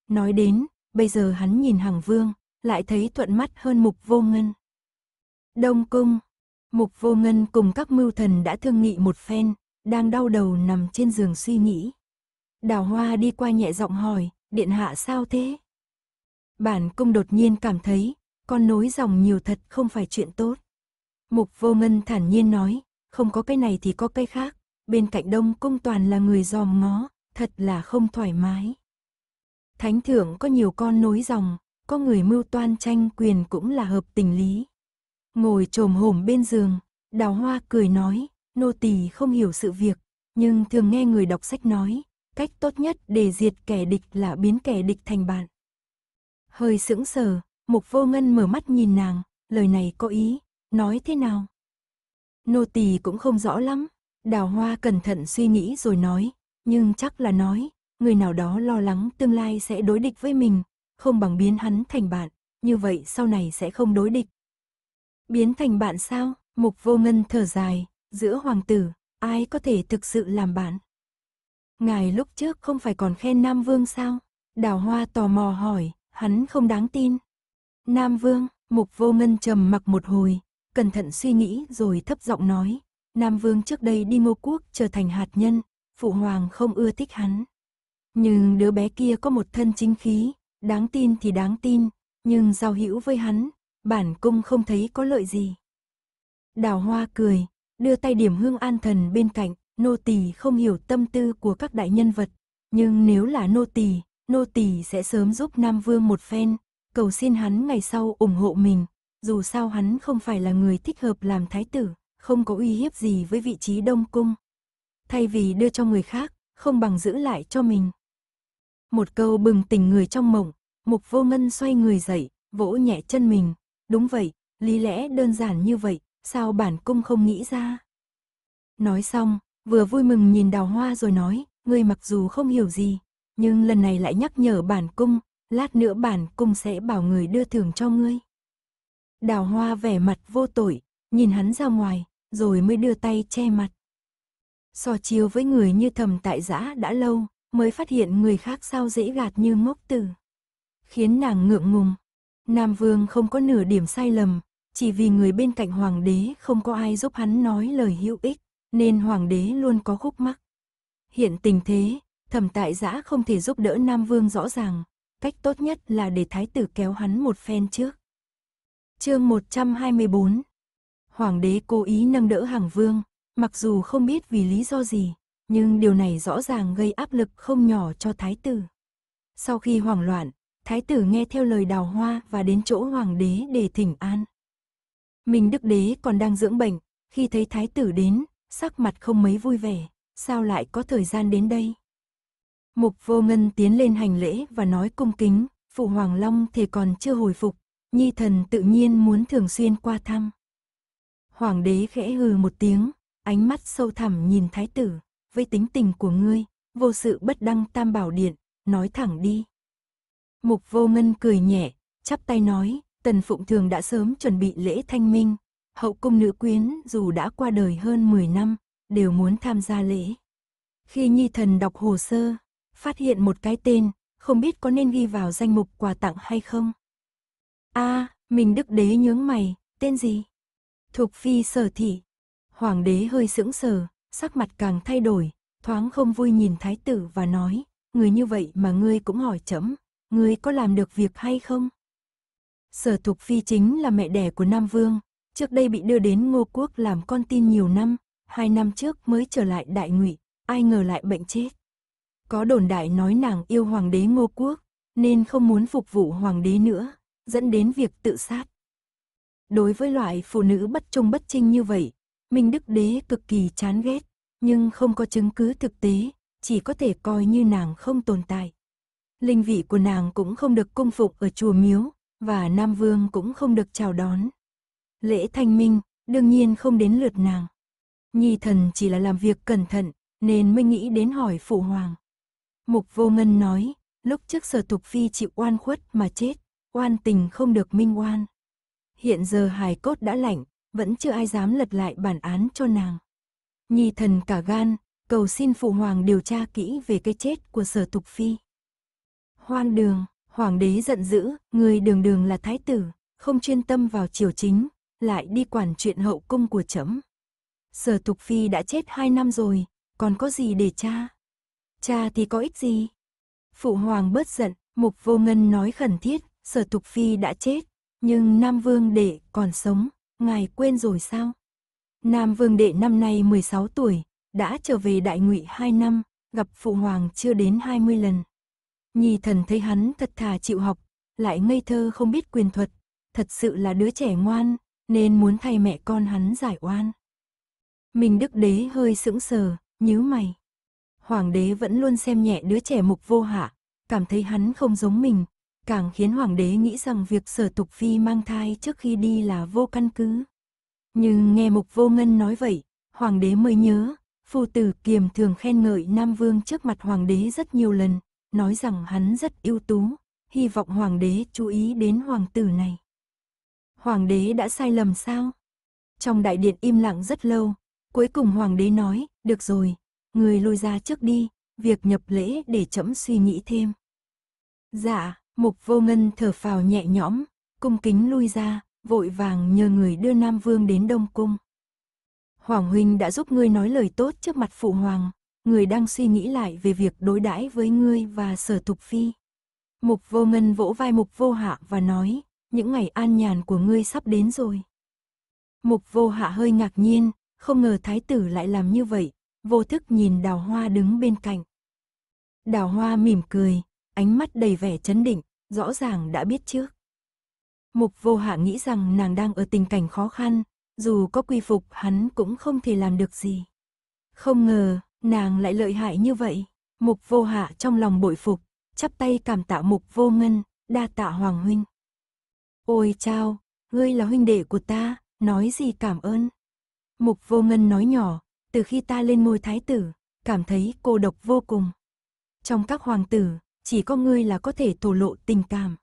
Nói đến, bây giờ hắn nhìn hàng vương, lại thấy thuận mắt hơn mục vô ngân. Đông cung, mục vô ngân cùng các mưu thần đã thương nghị một phen, đang đau đầu nằm trên giường suy nghĩ. Đào hoa đi qua nhẹ giọng hỏi, điện hạ sao thế? Bản cung đột nhiên cảm thấy, con nối dòng nhiều thật không phải chuyện tốt. Mục vô ngân thản nhiên nói, không có cái này thì có cái khác, bên cạnh đông cung toàn là người dòm ngó, thật là không thoải mái. Thánh thượng có nhiều con nối dòng, có người mưu toan tranh quyền cũng là hợp tình lý. Ngồi trồm hổm bên giường, đào hoa cười nói, nô tỳ không hiểu sự việc, nhưng thường nghe người đọc sách nói, cách tốt nhất để diệt kẻ địch là biến kẻ địch thành bạn. Hơi sững sờ, Mục Vô Ngân mở mắt nhìn nàng, lời này có ý, nói thế nào? Nô tỳ cũng không rõ lắm, Đào Hoa cẩn thận suy nghĩ rồi nói, nhưng chắc là nói, người nào đó lo lắng tương lai sẽ đối địch với mình, không bằng biến hắn thành bạn, như vậy sau này sẽ không đối địch. Biến thành bạn sao? Mục Vô Ngân thở dài, Giữa hoàng tử, ai có thể thực sự làm bạn? Ngài lúc trước không phải còn khen Nam Vương sao? Đào Hoa tò mò hỏi, hắn không đáng tin. Nam Vương, Mục Vô Ngân trầm mặc một hồi, cẩn thận suy nghĩ rồi thấp giọng nói. Nam Vương trước đây đi ngô quốc trở thành hạt nhân, Phụ Hoàng không ưa thích hắn. Nhưng đứa bé kia có một thân chính khí, đáng tin thì đáng tin, nhưng giao hữu với hắn, bản cung không thấy có lợi gì. Đào Hoa cười, đưa tay điểm hương an thần bên cạnh, nô tỳ không hiểu tâm tư của các đại nhân vật, nhưng nếu là nô tỳ, nô tỳ sẽ sớm giúp Nam Vương một phen, cầu xin hắn ngày sau ủng hộ mình, dù sao hắn không phải là người thích hợp làm thái tử, không có uy hiếp gì với vị trí Đông cung. Thay vì đưa cho người khác, không bằng giữ lại cho mình. Một câu bừng tỉnh người trong mộng, Mục Vô Ngân xoay người dậy, vỗ nhẹ chân mình, đúng vậy, lý lẽ đơn giản như vậy, sao bản cung không nghĩ ra. Nói xong, vừa vui mừng nhìn đào hoa rồi nói, ngươi mặc dù không hiểu gì, nhưng lần này lại nhắc nhở bản cung, lát nữa bản cung sẽ bảo người đưa thưởng cho ngươi. Đào hoa vẻ mặt vô tội, nhìn hắn ra ngoài, rồi mới đưa tay che mặt. So chiếu với người như thầm tại giã đã lâu, mới phát hiện người khác sao dễ gạt như ngốc tử. Khiến nàng ngượng ngùng. Nam Vương không có nửa điểm sai lầm, chỉ vì người bên cạnh hoàng đế không có ai giúp hắn nói lời hữu ích, nên hoàng đế luôn có khúc mắc. Hiện tình thế, thẩm tại giã không thể giúp đỡ Nam Vương rõ ràng, cách tốt nhất là để thái tử kéo hắn một phen trước. chương 124 Hoàng đế cố ý nâng đỡ hàng vương, mặc dù không biết vì lý do gì, nhưng điều này rõ ràng gây áp lực không nhỏ cho thái tử. Sau khi hoảng loạn, thái tử nghe theo lời đào hoa và đến chỗ hoàng đế để thỉnh an mình Đức Đế còn đang dưỡng bệnh, khi thấy thái tử đến, sắc mặt không mấy vui vẻ, sao lại có thời gian đến đây? Mục vô ngân tiến lên hành lễ và nói cung kính, phụ Hoàng Long thì còn chưa hồi phục, nhi thần tự nhiên muốn thường xuyên qua thăm. Hoàng đế khẽ hừ một tiếng, ánh mắt sâu thẳm nhìn thái tử, với tính tình của ngươi, vô sự bất đăng tam bảo điện, nói thẳng đi. Mục vô ngân cười nhẹ, chắp tay nói, Tần Phụng Thường đã sớm chuẩn bị lễ thanh minh, hậu cung nữ quyến dù đã qua đời hơn 10 năm, đều muốn tham gia lễ. Khi Nhi Thần đọc hồ sơ, phát hiện một cái tên, không biết có nên ghi vào danh mục quà tặng hay không. a à, mình đức đế nhướng mày, tên gì? Thục phi sở thị. Hoàng đế hơi sững sờ, sắc mặt càng thay đổi, thoáng không vui nhìn thái tử và nói, người như vậy mà ngươi cũng hỏi chấm, ngươi có làm được việc hay không? Sở Thục Phi chính là mẹ đẻ của Nam Vương, trước đây bị đưa đến Ngô Quốc làm con tin nhiều năm, hai năm trước mới trở lại Đại Ngụy, ai ngờ lại bệnh chết. Có đồn đại nói nàng yêu hoàng đế Ngô Quốc, nên không muốn phục vụ hoàng đế nữa, dẫn đến việc tự sát. Đối với loại phụ nữ bất trung bất trinh như vậy, Minh Đức Đế cực kỳ chán ghét, nhưng không có chứng cứ thực tế, chỉ có thể coi như nàng không tồn tại. Linh vị của nàng cũng không được cung phục ở chùa miếu, và Nam Vương cũng không được chào đón. Lễ thanh minh, đương nhiên không đến lượt nàng. Nhi thần chỉ là làm việc cẩn thận, nên mới nghĩ đến hỏi phụ hoàng. Mục vô ngân nói, lúc trước sở tục phi chịu oan khuất mà chết, oan tình không được minh oan. Hiện giờ hài cốt đã lạnh, vẫn chưa ai dám lật lại bản án cho nàng. Nhi thần cả gan, cầu xin phụ hoàng điều tra kỹ về cái chết của sở tục phi. Hoan đường, Hoàng đế giận dữ, người đường đường là thái tử, không chuyên tâm vào triều chính, lại đi quản chuyện hậu cung của chấm. Sở Thục Phi đã chết hai năm rồi, còn có gì để cha? Cha thì có ích gì? Phụ hoàng bớt giận, mục vô ngân nói khẩn thiết, sở Thục Phi đã chết, nhưng Nam Vương Đệ còn sống, ngài quên rồi sao? Nam Vương Đệ năm nay 16 tuổi, đã trở về Đại Ngụy hai năm, gặp phụ hoàng chưa đến 20 lần. Nhi thần thấy hắn thật thà chịu học, lại ngây thơ không biết quyền thuật, thật sự là đứa trẻ ngoan, nên muốn thay mẹ con hắn giải oan. Mình đức đế hơi sững sờ, nhớ mày. Hoàng đế vẫn luôn xem nhẹ đứa trẻ mục vô hạ, cảm thấy hắn không giống mình, càng khiến hoàng đế nghĩ rằng việc sở tục phi mang thai trước khi đi là vô căn cứ. Nhưng nghe mục vô ngân nói vậy, hoàng đế mới nhớ, phu tử kiềm thường khen ngợi Nam Vương trước mặt hoàng đế rất nhiều lần, nói rằng hắn rất ưu tú, hy vọng hoàng đế chú ý đến hoàng tử này. Hoàng đế đã sai lầm sao? Trong đại điện im lặng rất lâu, cuối cùng hoàng đế nói, được rồi, người lui ra trước đi, việc nhập lễ để chậm suy nghĩ thêm. Dạ, mục vô ngân thở phào nhẹ nhõm, cung kính lui ra, vội vàng nhờ người đưa Nam Vương đến Đông Cung. Hoàng Huynh đã giúp ngươi nói lời tốt trước mặt Phụ Hoàng, người đang suy nghĩ lại về việc đối đãi với ngươi và sở thục phi. Mục vô ngân vỗ vai mục vô hạ và nói, những ngày an nhàn của ngươi sắp đến rồi. Mục vô hạ hơi ngạc nhiên, không ngờ thái tử lại làm như vậy, vô thức nhìn đào hoa đứng bên cạnh. Đào hoa mỉm cười, ánh mắt đầy vẻ chấn định, rõ ràng đã biết trước. Mục vô hạ nghĩ rằng nàng đang ở tình cảnh khó khăn, dù có quy phục hắn cũng không thể làm được gì. Không ngờ, nàng lại lợi hại như vậy. Mục vô hạ trong lòng bội phục, chắp tay cảm tạ mục vô ngân, đa tạ hoàng huynh. Ôi chao, ngươi là huynh đệ của ta, nói gì cảm ơn. Mục vô ngân nói nhỏ, từ khi ta lên ngôi thái tử, cảm thấy cô độc vô cùng. Trong các hoàng tử, chỉ có ngươi là có thể thổ lộ tình cảm.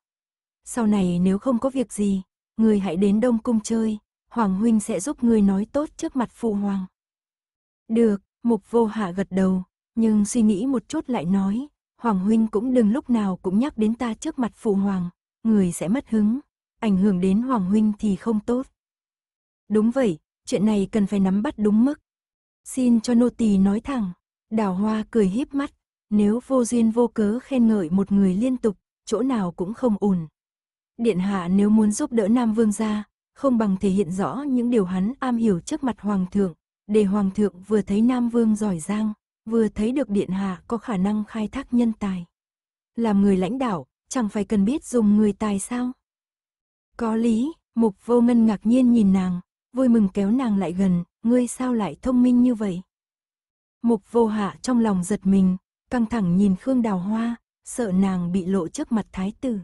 Sau này nếu không có việc gì, ngươi hãy đến Đông Cung chơi, Hoàng Huynh sẽ giúp ngươi nói tốt trước mặt phụ hoàng. Được, Mục vô hạ gật đầu, nhưng suy nghĩ một chút lại nói, Hoàng Huynh cũng đừng lúc nào cũng nhắc đến ta trước mặt Phụ Hoàng, người sẽ mất hứng, ảnh hưởng đến Hoàng Huynh thì không tốt. Đúng vậy, chuyện này cần phải nắm bắt đúng mức. Xin cho nô tỳ nói thẳng, đào hoa cười híp mắt, nếu vô duyên vô cớ khen ngợi một người liên tục, chỗ nào cũng không ổn. Điện hạ nếu muốn giúp đỡ Nam Vương gia, không bằng thể hiện rõ những điều hắn am hiểu trước mặt Hoàng thượng, để hoàng thượng vừa thấy Nam Vương giỏi giang, vừa thấy được điện hạ có khả năng khai thác nhân tài. Làm người lãnh đạo, chẳng phải cần biết dùng người tài sao? Có lý, Mục Vô Ngân ngạc nhiên nhìn nàng, vui mừng kéo nàng lại gần, ngươi sao lại thông minh như vậy? Mục Vô Hạ trong lòng giật mình, căng thẳng nhìn Khương Đào Hoa, sợ nàng bị lộ trước mặt thái tử.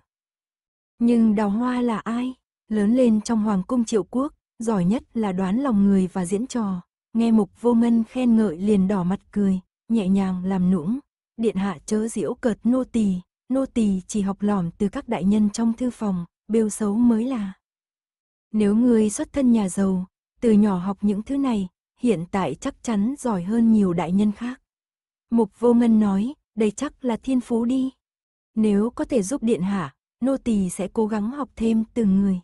Nhưng Đào Hoa là ai? Lớn lên trong hoàng cung triệu quốc, giỏi nhất là đoán lòng người và diễn trò, nghe mục vô ngân khen ngợi liền đỏ mặt cười, nhẹ nhàng làm nũng. Điện hạ chớ diễu cợt nô tỳ, nô tỳ chỉ học lỏm từ các đại nhân trong thư phòng, bêu xấu mới là. Nếu người xuất thân nhà giàu, từ nhỏ học những thứ này, hiện tại chắc chắn giỏi hơn nhiều đại nhân khác. Mục vô ngân nói, đây chắc là thiên phú đi. Nếu có thể giúp điện hạ, nô tỳ sẽ cố gắng học thêm từ người.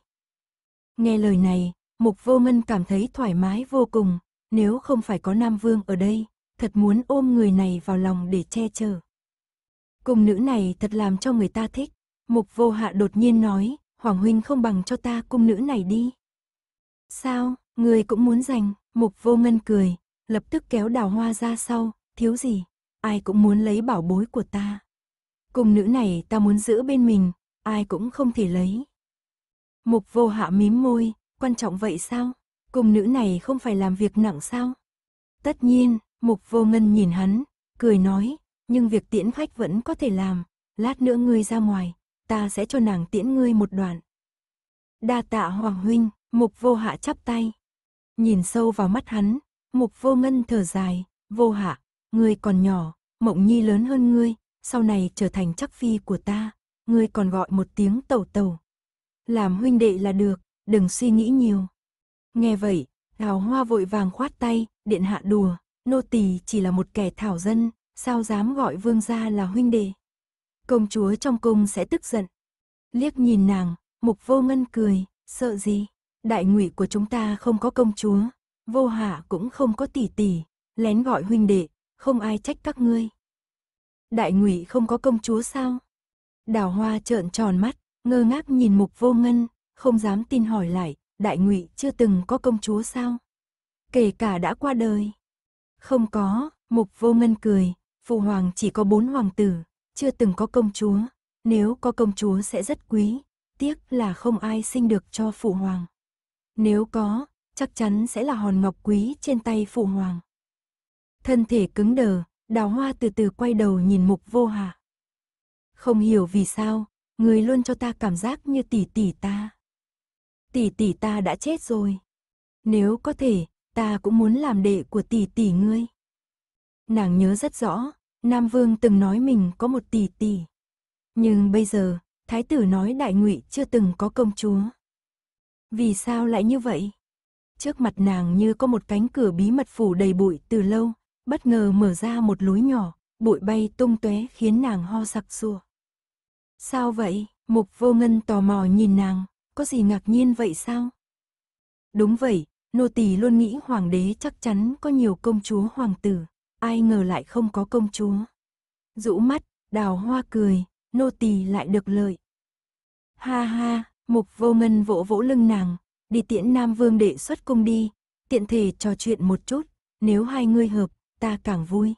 Nghe lời này, mục vô ngân cảm thấy thoải mái vô cùng, nếu không phải có Nam Vương ở đây, thật muốn ôm người này vào lòng để che chở. Cùng nữ này thật làm cho người ta thích, mục vô hạ đột nhiên nói, Hoàng Huynh không bằng cho ta cung nữ này đi. Sao, người cũng muốn giành, mục vô ngân cười, lập tức kéo đào hoa ra sau, thiếu gì, ai cũng muốn lấy bảo bối của ta. Cung nữ này ta muốn giữ bên mình, ai cũng không thể lấy. Mục vô hạ mím môi, quan trọng vậy sao? Cung nữ này không phải làm việc nặng sao? Tất nhiên, mục vô ngân nhìn hắn, cười nói, nhưng việc tiễn khách vẫn có thể làm, lát nữa ngươi ra ngoài, ta sẽ cho nàng tiễn ngươi một đoạn. Đa tạ hoàng huynh, mục vô hạ chắp tay. Nhìn sâu vào mắt hắn, mục vô ngân thở dài, vô hạ, ngươi còn nhỏ, mộng nhi lớn hơn ngươi, sau này trở thành chắc phi của ta, ngươi còn gọi một tiếng tẩu tẩu. Làm huynh đệ là được, đừng suy nghĩ nhiều. Nghe vậy, Đào Hoa vội vàng khoát tay, điện hạ đùa, nô tỳ chỉ là một kẻ thảo dân, sao dám gọi vương gia là huynh đệ. Công chúa trong cung sẽ tức giận. Liếc nhìn nàng, mục vô ngân cười, sợ gì, đại ngụy của chúng ta không có công chúa, vô hạ cũng không có tỷ tỷ, lén gọi huynh đệ, không ai trách các ngươi. Đại ngụy không có công chúa sao? Đào hoa trợn tròn mắt, ngơ ngác nhìn mục vô ngân, không dám tin hỏi lại, đại ngụy chưa từng có công chúa sao? Kể cả đã qua đời. Không có, mục vô ngân cười, phụ hoàng chỉ có bốn hoàng tử, chưa từng có công chúa, nếu có công chúa sẽ rất quý, tiếc là không ai sinh được cho phụ hoàng. Nếu có, chắc chắn sẽ là hòn ngọc quý trên tay phụ hoàng. Thân thể cứng đờ, đào hoa từ từ quay đầu nhìn mục vô hà. Không hiểu vì sao, người luôn cho ta cảm giác như tỷ tỷ ta tỷ tỷ ta đã chết rồi. Nếu có thể, ta cũng muốn làm đệ của tỷ tỷ ngươi. Nàng nhớ rất rõ, Nam Vương từng nói mình có một tỷ tỷ. Nhưng bây giờ, Thái tử nói đại ngụy chưa từng có công chúa. Vì sao lại như vậy? Trước mặt nàng như có một cánh cửa bí mật phủ đầy bụi từ lâu, bất ngờ mở ra một lối nhỏ, bụi bay tung tóe khiến nàng ho sặc sùa. Sao vậy? Mục vô ngân tò mò nhìn nàng, có gì ngạc nhiên vậy sao? Đúng vậy, nô tỳ luôn nghĩ hoàng đế chắc chắn có nhiều công chúa hoàng tử, ai ngờ lại không có công chúa. Rũ mắt, đào hoa cười, nô tỳ lại được lợi. Ha ha, mục vô ngân vỗ vỗ lưng nàng, đi tiễn Nam Vương đệ xuất cung đi, tiện thể trò chuyện một chút, nếu hai người hợp, ta càng vui.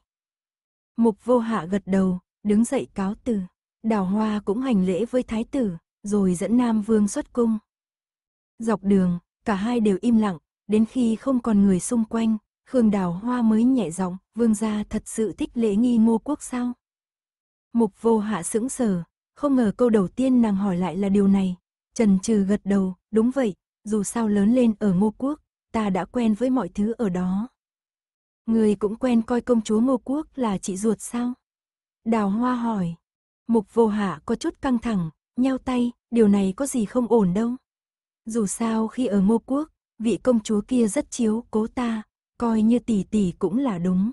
Mục vô hạ gật đầu, đứng dậy cáo từ. Đào hoa cũng hành lễ với thái tử, rồi dẫn Nam Vương xuất cung. Dọc đường, cả hai đều im lặng, đến khi không còn người xung quanh, Khương Đào Hoa mới nhẹ giọng, vương gia thật sự thích lễ nghi ngô quốc sao? Mục vô hạ sững sờ, không ngờ câu đầu tiên nàng hỏi lại là điều này. Trần trừ gật đầu, đúng vậy, dù sao lớn lên ở ngô quốc, ta đã quen với mọi thứ ở đó. Người cũng quen coi công chúa ngô quốc là chị ruột sao? Đào Hoa hỏi. Mục vô hạ có chút căng thẳng, nheo tay, điều này có gì không ổn đâu. Dù sao khi ở mô quốc, vị công chúa kia rất chiếu cố ta, coi như tỷ tỷ cũng là đúng.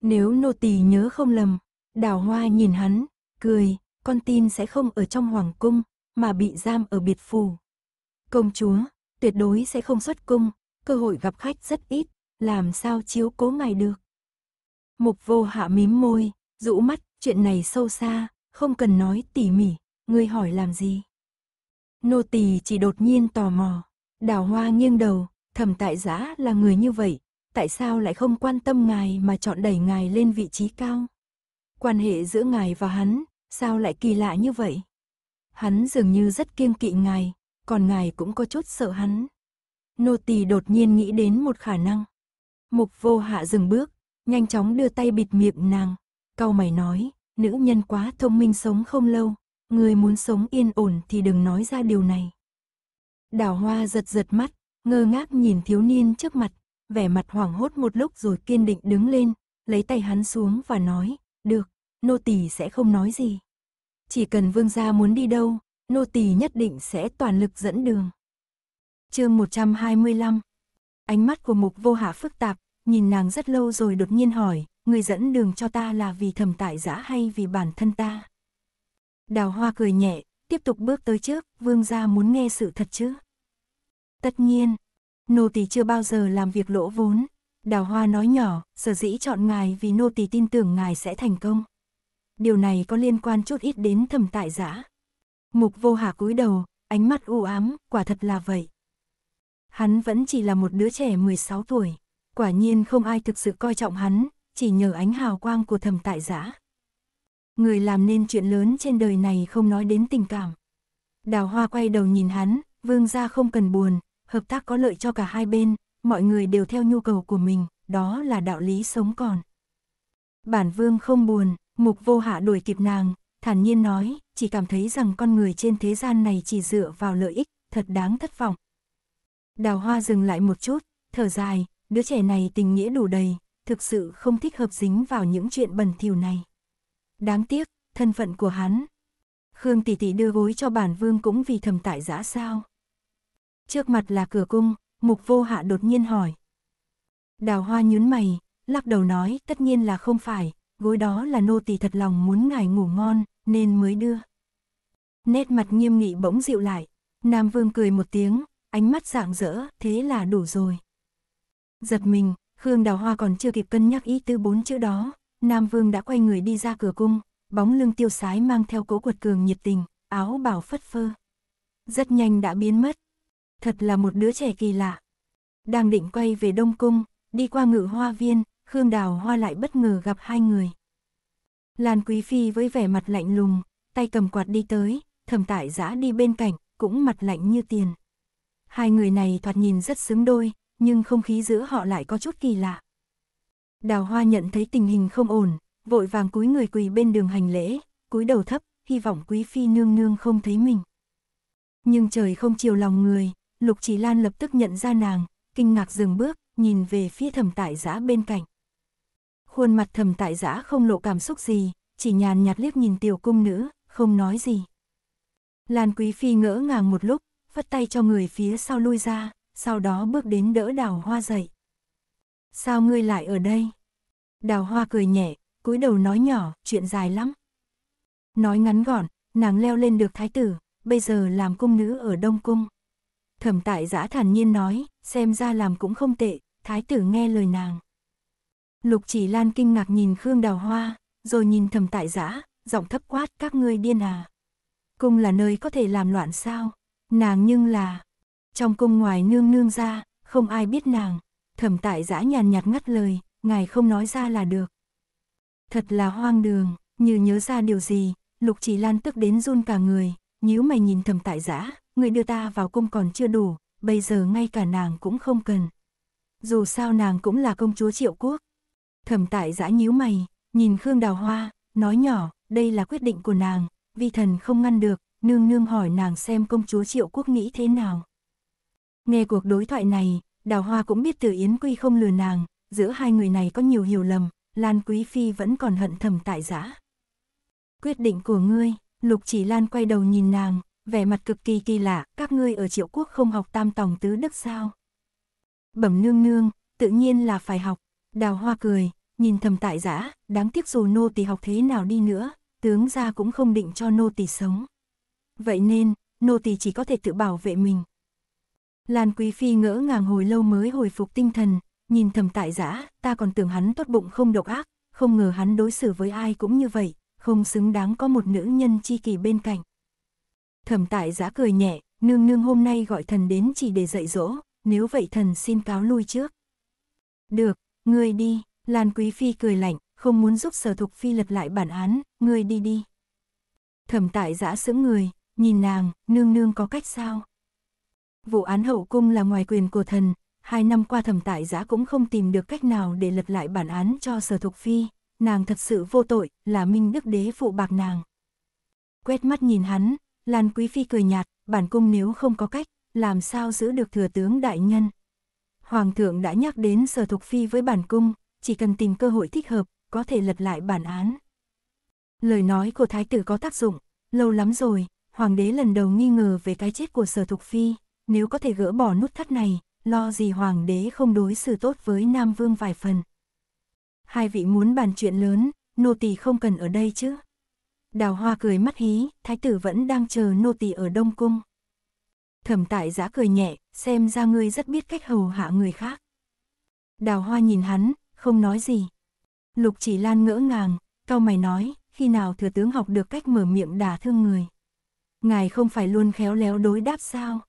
Nếu nô tỳ nhớ không lầm, đào hoa nhìn hắn, cười, con tin sẽ không ở trong hoàng cung, mà bị giam ở biệt phủ. Công chúa, tuyệt đối sẽ không xuất cung, cơ hội gặp khách rất ít, làm sao chiếu cố ngài được. Mục vô hạ mím môi, rũ mắt, chuyện này sâu xa, không cần nói tỉ mỉ ngươi hỏi làm gì? Nô tỳ chỉ đột nhiên tò mò. Đào hoa nghiêng đầu, thầm tại giã là người như vậy, tại sao lại không quan tâm ngài mà chọn đẩy ngài lên vị trí cao? Quan hệ giữa ngài và hắn, sao lại kỳ lạ như vậy? Hắn dường như rất kiêng kỵ ngài, còn ngài cũng có chút sợ hắn. Nô tỳ đột nhiên nghĩ đến một khả năng. Mục vô hạ dừng bước, nhanh chóng đưa tay bịt miệng nàng. Cao mày nói, nữ nhân quá thông minh sống không lâu, Người muốn sống yên ổn thì đừng nói ra điều này. Đào hoa giật giật mắt, ngơ ngác nhìn thiếu niên trước mặt, vẻ mặt hoảng hốt một lúc rồi kiên định đứng lên, lấy tay hắn xuống và nói, được, nô tỳ sẽ không nói gì. Chỉ cần vương gia muốn đi đâu, nô tỳ nhất định sẽ toàn lực dẫn đường. chương 125 Ánh mắt của mục vô hạ phức tạp, nhìn nàng rất lâu rồi đột nhiên hỏi, người dẫn đường cho ta là vì thầm tại giã hay vì bản thân ta? Đào hoa cười nhẹ, tiếp tục bước tới trước, vương gia muốn nghe sự thật chứ. Tất nhiên, nô tỳ chưa bao giờ làm việc lỗ vốn. Đào hoa nói nhỏ, sở dĩ chọn ngài vì nô tỳ tin tưởng ngài sẽ thành công. Điều này có liên quan chút ít đến thẩm tại giã. Mục vô hà cúi đầu, ánh mắt u ám, quả thật là vậy. Hắn vẫn chỉ là một đứa trẻ 16 tuổi. Quả nhiên không ai thực sự coi trọng hắn, chỉ nhờ ánh hào quang của thẩm tại giã người làm nên chuyện lớn trên đời này không nói đến tình cảm. Đào Hoa quay đầu nhìn hắn, vương gia không cần buồn, hợp tác có lợi cho cả hai bên, mọi người đều theo nhu cầu của mình, đó là đạo lý sống còn. Bản vương không buồn, mục vô hạ đuổi kịp nàng, thản nhiên nói, chỉ cảm thấy rằng con người trên thế gian này chỉ dựa vào lợi ích, thật đáng thất vọng. Đào hoa dừng lại một chút, thở dài, đứa trẻ này tình nghĩa đủ đầy, thực sự không thích hợp dính vào những chuyện bẩn thỉu này. Đáng tiếc, thân phận của hắn. Khương tỷ tỷ đưa gối cho bản vương cũng vì thầm tại giã sao. Trước mặt là cửa cung, mục vô hạ đột nhiên hỏi. Đào hoa nhún mày, lắc đầu nói tất nhiên là không phải, gối đó là nô tỳ thật lòng muốn ngài ngủ ngon, nên mới đưa. Nét mặt nghiêm nghị bỗng dịu lại, Nam Vương cười một tiếng, ánh mắt rạng rỡ, thế là đủ rồi. Giật mình, Khương Đào Hoa còn chưa kịp cân nhắc ý tư bốn chữ đó, Nam Vương đã quay người đi ra cửa cung, bóng lưng tiêu sái mang theo cố quật cường nhiệt tình, áo bảo phất phơ. Rất nhanh đã biến mất. Thật là một đứa trẻ kỳ lạ. Đang định quay về Đông Cung, đi qua ngự hoa viên, Khương Đào Hoa lại bất ngờ gặp hai người. Lan Quý Phi với vẻ mặt lạnh lùng, tay cầm quạt đi tới, thẩm tại giã đi bên cạnh, cũng mặt lạnh như tiền. Hai người này thoạt nhìn rất xứng đôi, nhưng không khí giữa họ lại có chút kỳ lạ. Đào hoa nhận thấy tình hình không ổn, vội vàng cúi người quỳ bên đường hành lễ, cúi đầu thấp, hy vọng quý phi nương nương không thấy mình. Nhưng trời không chiều lòng người, Lục Chỉ Lan lập tức nhận ra nàng, kinh ngạc dừng bước, nhìn về phía thẩm tại dã bên cạnh. Khuôn mặt thẩm tại dã không lộ cảm xúc gì, chỉ nhàn nhạt liếc nhìn tiểu cung nữ, không nói gì. Lan Quý Phi ngỡ ngàng một lúc, phất tay cho người phía sau lui ra, sau đó bước đến đỡ đào hoa dậy. Sao ngươi lại ở đây? Đào hoa cười nhẹ, cúi đầu nói nhỏ, chuyện dài lắm. Nói ngắn gọn, nàng leo lên được thái tử, bây giờ làm cung nữ ở Đông Cung. Thẩm tại giã thản nhiên nói, xem ra làm cũng không tệ, thái tử nghe lời nàng. Lục chỉ lan kinh ngạc nhìn Khương Đào Hoa, rồi nhìn thẩm tại giã, giọng thấp quát các ngươi điên à. Cung là nơi có thể làm loạn sao, nàng nhưng là, trong cung ngoài nương nương ra, không ai biết nàng, Thẩm tại giã nhàn nhạt ngắt lời, ngài không nói ra là được. Thật là hoang đường, như nhớ ra điều gì, lục chỉ lan tức đến run cả người, nhíu mày nhìn thẩm tại giã, người đưa ta vào cung còn chưa đủ, bây giờ ngay cả nàng cũng không cần. Dù sao nàng cũng là công chúa triệu quốc. Thẩm tại giã nhíu mày, nhìn Khương Đào Hoa, nói nhỏ, đây là quyết định của nàng, vi thần không ngăn được, nương nương hỏi nàng xem công chúa triệu quốc nghĩ thế nào. Nghe cuộc đối thoại này, Đào Hoa cũng biết Từ Yến Quy không lừa nàng, giữa hai người này có nhiều hiểu lầm, Lan Quý Phi vẫn còn hận thầm tại giã. Quyết định của ngươi, Lục Chỉ Lan quay đầu nhìn nàng, vẻ mặt cực kỳ kỳ lạ, các ngươi ở triệu quốc không học tam tòng tứ đức sao? Bẩm nương nương, tự nhiên là phải học, đào hoa cười, nhìn thầm tại giã, đáng tiếc dù nô tỳ học thế nào đi nữa, tướng gia cũng không định cho nô tỳ sống. Vậy nên, nô tỳ chỉ có thể tự bảo vệ mình. Lan Quý Phi ngỡ ngàng hồi lâu mới hồi phục tinh thần, nhìn thầm tại giã, ta còn tưởng hắn tốt bụng không độc ác, không ngờ hắn đối xử với ai cũng như vậy, không xứng đáng có một nữ nhân chi kỳ bên cạnh. Thẩm tại giã cười nhẹ, nương nương hôm nay gọi thần đến chỉ để dạy dỗ, nếu vậy thần xin cáo lui trước. Được, ngươi đi, Lan Quý Phi cười lạnh, không muốn giúp sở thục Phi lật lại bản án, ngươi đi đi. Thẩm tại giã sững người, nhìn nàng, nương nương có cách sao? Vụ án hậu cung là ngoài quyền của thần, hai năm qua thẩm tại giã cũng không tìm được cách nào để lật lại bản án cho sở thục phi, nàng thật sự vô tội, là minh đức đế phụ bạc nàng. Quét mắt nhìn hắn, Lan Quý Phi cười nhạt, bản cung nếu không có cách, làm sao giữ được thừa tướng đại nhân. Hoàng thượng đã nhắc đến sở thục phi với bản cung, chỉ cần tìm cơ hội thích hợp, có thể lật lại bản án. Lời nói của thái tử có tác dụng, lâu lắm rồi, hoàng đế lần đầu nghi ngờ về cái chết của sở thục phi nếu có thể gỡ bỏ nút thắt này, lo gì hoàng đế không đối xử tốt với Nam Vương vài phần. Hai vị muốn bàn chuyện lớn, nô tỳ không cần ở đây chứ. Đào hoa cười mắt hí, thái tử vẫn đang chờ nô tỳ ở Đông Cung. Thẩm tại giã cười nhẹ, xem ra ngươi rất biết cách hầu hạ người khác. Đào hoa nhìn hắn, không nói gì. Lục chỉ lan ngỡ ngàng, cau mày nói, khi nào thừa tướng học được cách mở miệng đả thương người. Ngài không phải luôn khéo léo đối đáp sao?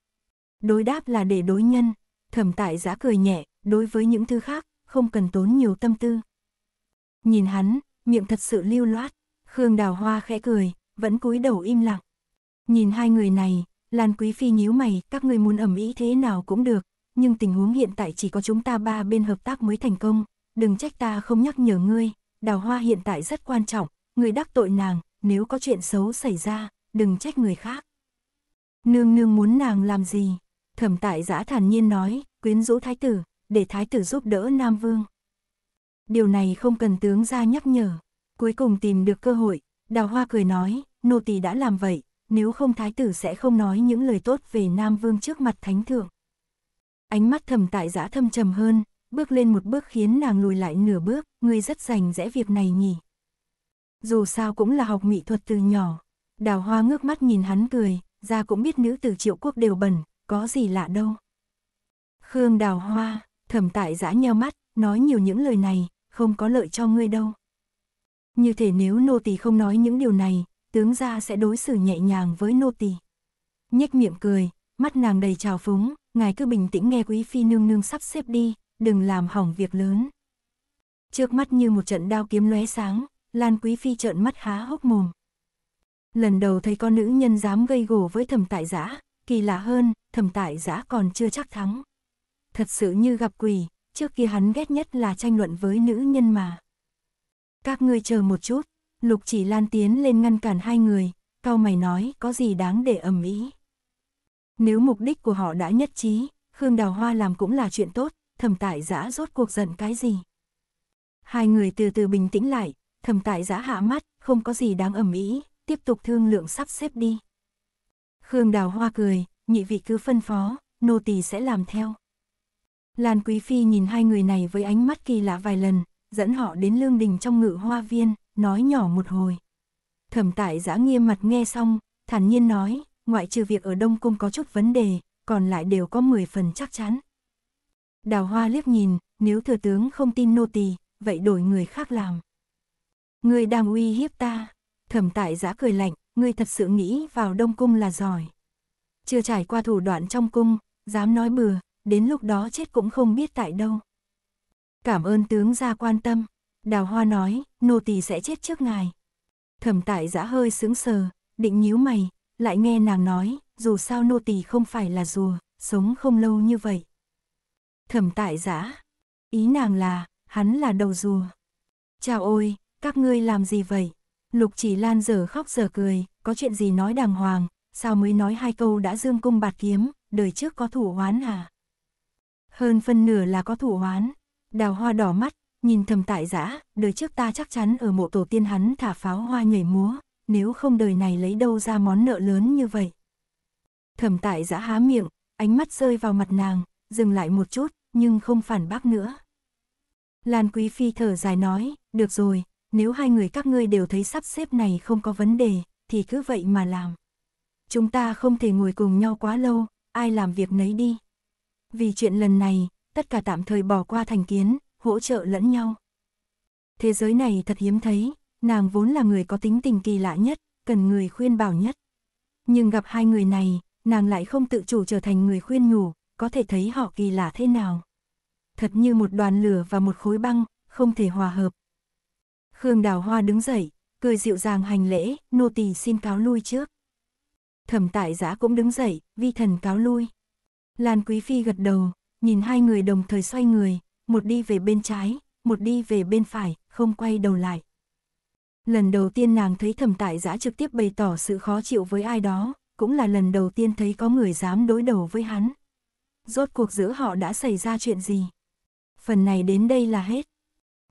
đối đáp là để đối nhân, thẩm tại giã cười nhẹ, đối với những thứ khác, không cần tốn nhiều tâm tư. Nhìn hắn, miệng thật sự lưu loát, Khương Đào Hoa khẽ cười, vẫn cúi đầu im lặng. Nhìn hai người này, Lan Quý Phi nhíu mày, các người muốn ẩm ý thế nào cũng được, nhưng tình huống hiện tại chỉ có chúng ta ba bên hợp tác mới thành công, đừng trách ta không nhắc nhở ngươi, Đào Hoa hiện tại rất quan trọng, người đắc tội nàng, nếu có chuyện xấu xảy ra, đừng trách người khác. Nương nương muốn nàng làm gì? Thẩm tại giã thản nhiên nói, quyến rũ thái tử, để thái tử giúp đỡ Nam Vương. Điều này không cần tướng ra nhắc nhở. Cuối cùng tìm được cơ hội, đào hoa cười nói, nô tỳ đã làm vậy, nếu không thái tử sẽ không nói những lời tốt về Nam Vương trước mặt thánh thượng. Ánh mắt thầm tại giã thâm trầm hơn, bước lên một bước khiến nàng lùi lại nửa bước, ngươi rất rành rẽ việc này nhỉ. Dù sao cũng là học mỹ thuật từ nhỏ, đào hoa ngước mắt nhìn hắn cười, ra cũng biết nữ từ triệu quốc đều bẩn, có gì lạ đâu. Khương đào hoa, thẩm tại giã nheo mắt, nói nhiều những lời này, không có lợi cho ngươi đâu. Như thể nếu nô tỳ không nói những điều này, tướng gia sẽ đối xử nhẹ nhàng với nô tỳ. Nhếch miệng cười, mắt nàng đầy trào phúng, ngài cứ bình tĩnh nghe quý phi nương nương sắp xếp đi, đừng làm hỏng việc lớn. Trước mắt như một trận đao kiếm lóe sáng, Lan quý phi trợn mắt há hốc mồm. Lần đầu thấy con nữ nhân dám gây gổ với thẩm tại giã, Kỳ lạ hơn, thẩm tại giã còn chưa chắc thắng. Thật sự như gặp quỷ, trước kia hắn ghét nhất là tranh luận với nữ nhân mà. Các ngươi chờ một chút, lục chỉ lan tiến lên ngăn cản hai người, cao mày nói có gì đáng để ầm ĩ. Nếu mục đích của họ đã nhất trí, Khương Đào Hoa làm cũng là chuyện tốt, thẩm tại giã rốt cuộc giận cái gì. Hai người từ từ bình tĩnh lại, thẩm tại giã hạ mắt, không có gì đáng ầm ĩ, tiếp tục thương lượng sắp xếp đi. Khương Đào Hoa cười, nhị vị cứ phân phó, nô tỳ sẽ làm theo. Lan Quý Phi nhìn hai người này với ánh mắt kỳ lạ vài lần, dẫn họ đến lương đình trong ngự hoa viên, nói nhỏ một hồi. Thẩm tại giã nghiêm mặt nghe xong, thản nhiên nói, ngoại trừ việc ở Đông Cung có chút vấn đề, còn lại đều có 10 phần chắc chắn. Đào hoa liếc nhìn, nếu thừa tướng không tin nô tỳ, vậy đổi người khác làm. Người đang uy hiếp ta, thẩm tại giã cười lạnh, ngươi thật sự nghĩ vào Đông Cung là giỏi. Chưa trải qua thủ đoạn trong cung, dám nói bừa, đến lúc đó chết cũng không biết tại đâu. Cảm ơn tướng gia quan tâm, đào hoa nói, nô tỳ sẽ chết trước ngài. Thẩm tại giã hơi sướng sờ, định nhíu mày, lại nghe nàng nói, dù sao nô tỳ không phải là rùa, sống không lâu như vậy. Thẩm tại giã, ý nàng là, hắn là đầu rùa. Chào ôi, các ngươi làm gì vậy? Lục chỉ lan giờ khóc giờ cười, có chuyện gì nói đàng hoàng, sao mới nói hai câu đã dương cung bạt kiếm, đời trước có thủ hoán à? Hơn phân nửa là có thủ hoán, đào hoa đỏ mắt, nhìn thầm tại giã, đời trước ta chắc chắn ở mộ tổ tiên hắn thả pháo hoa nhảy múa, nếu không đời này lấy đâu ra món nợ lớn như vậy. Thầm tại giã há miệng, ánh mắt rơi vào mặt nàng, dừng lại một chút, nhưng không phản bác nữa. Lan Quý Phi thở dài nói, được rồi, nếu hai người các ngươi đều thấy sắp xếp này không có vấn đề, thì cứ vậy mà làm. Chúng ta không thể ngồi cùng nhau quá lâu, ai làm việc nấy đi. Vì chuyện lần này, tất cả tạm thời bỏ qua thành kiến, hỗ trợ lẫn nhau. Thế giới này thật hiếm thấy, nàng vốn là người có tính tình kỳ lạ nhất, cần người khuyên bảo nhất. Nhưng gặp hai người này, nàng lại không tự chủ trở thành người khuyên nhủ, có thể thấy họ kỳ lạ thế nào. Thật như một đoàn lửa và một khối băng, không thể hòa hợp. Khương Đào Hoa đứng dậy, cười dịu dàng hành lễ, nô tỳ xin cáo lui trước. Thẩm tại giã cũng đứng dậy, vi thần cáo lui. Lan Quý Phi gật đầu, nhìn hai người đồng thời xoay người, một đi về bên trái, một đi về bên phải, không quay đầu lại. Lần đầu tiên nàng thấy thẩm tại giã trực tiếp bày tỏ sự khó chịu với ai đó, cũng là lần đầu tiên thấy có người dám đối đầu với hắn. Rốt cuộc giữa họ đã xảy ra chuyện gì? Phần này đến đây là hết.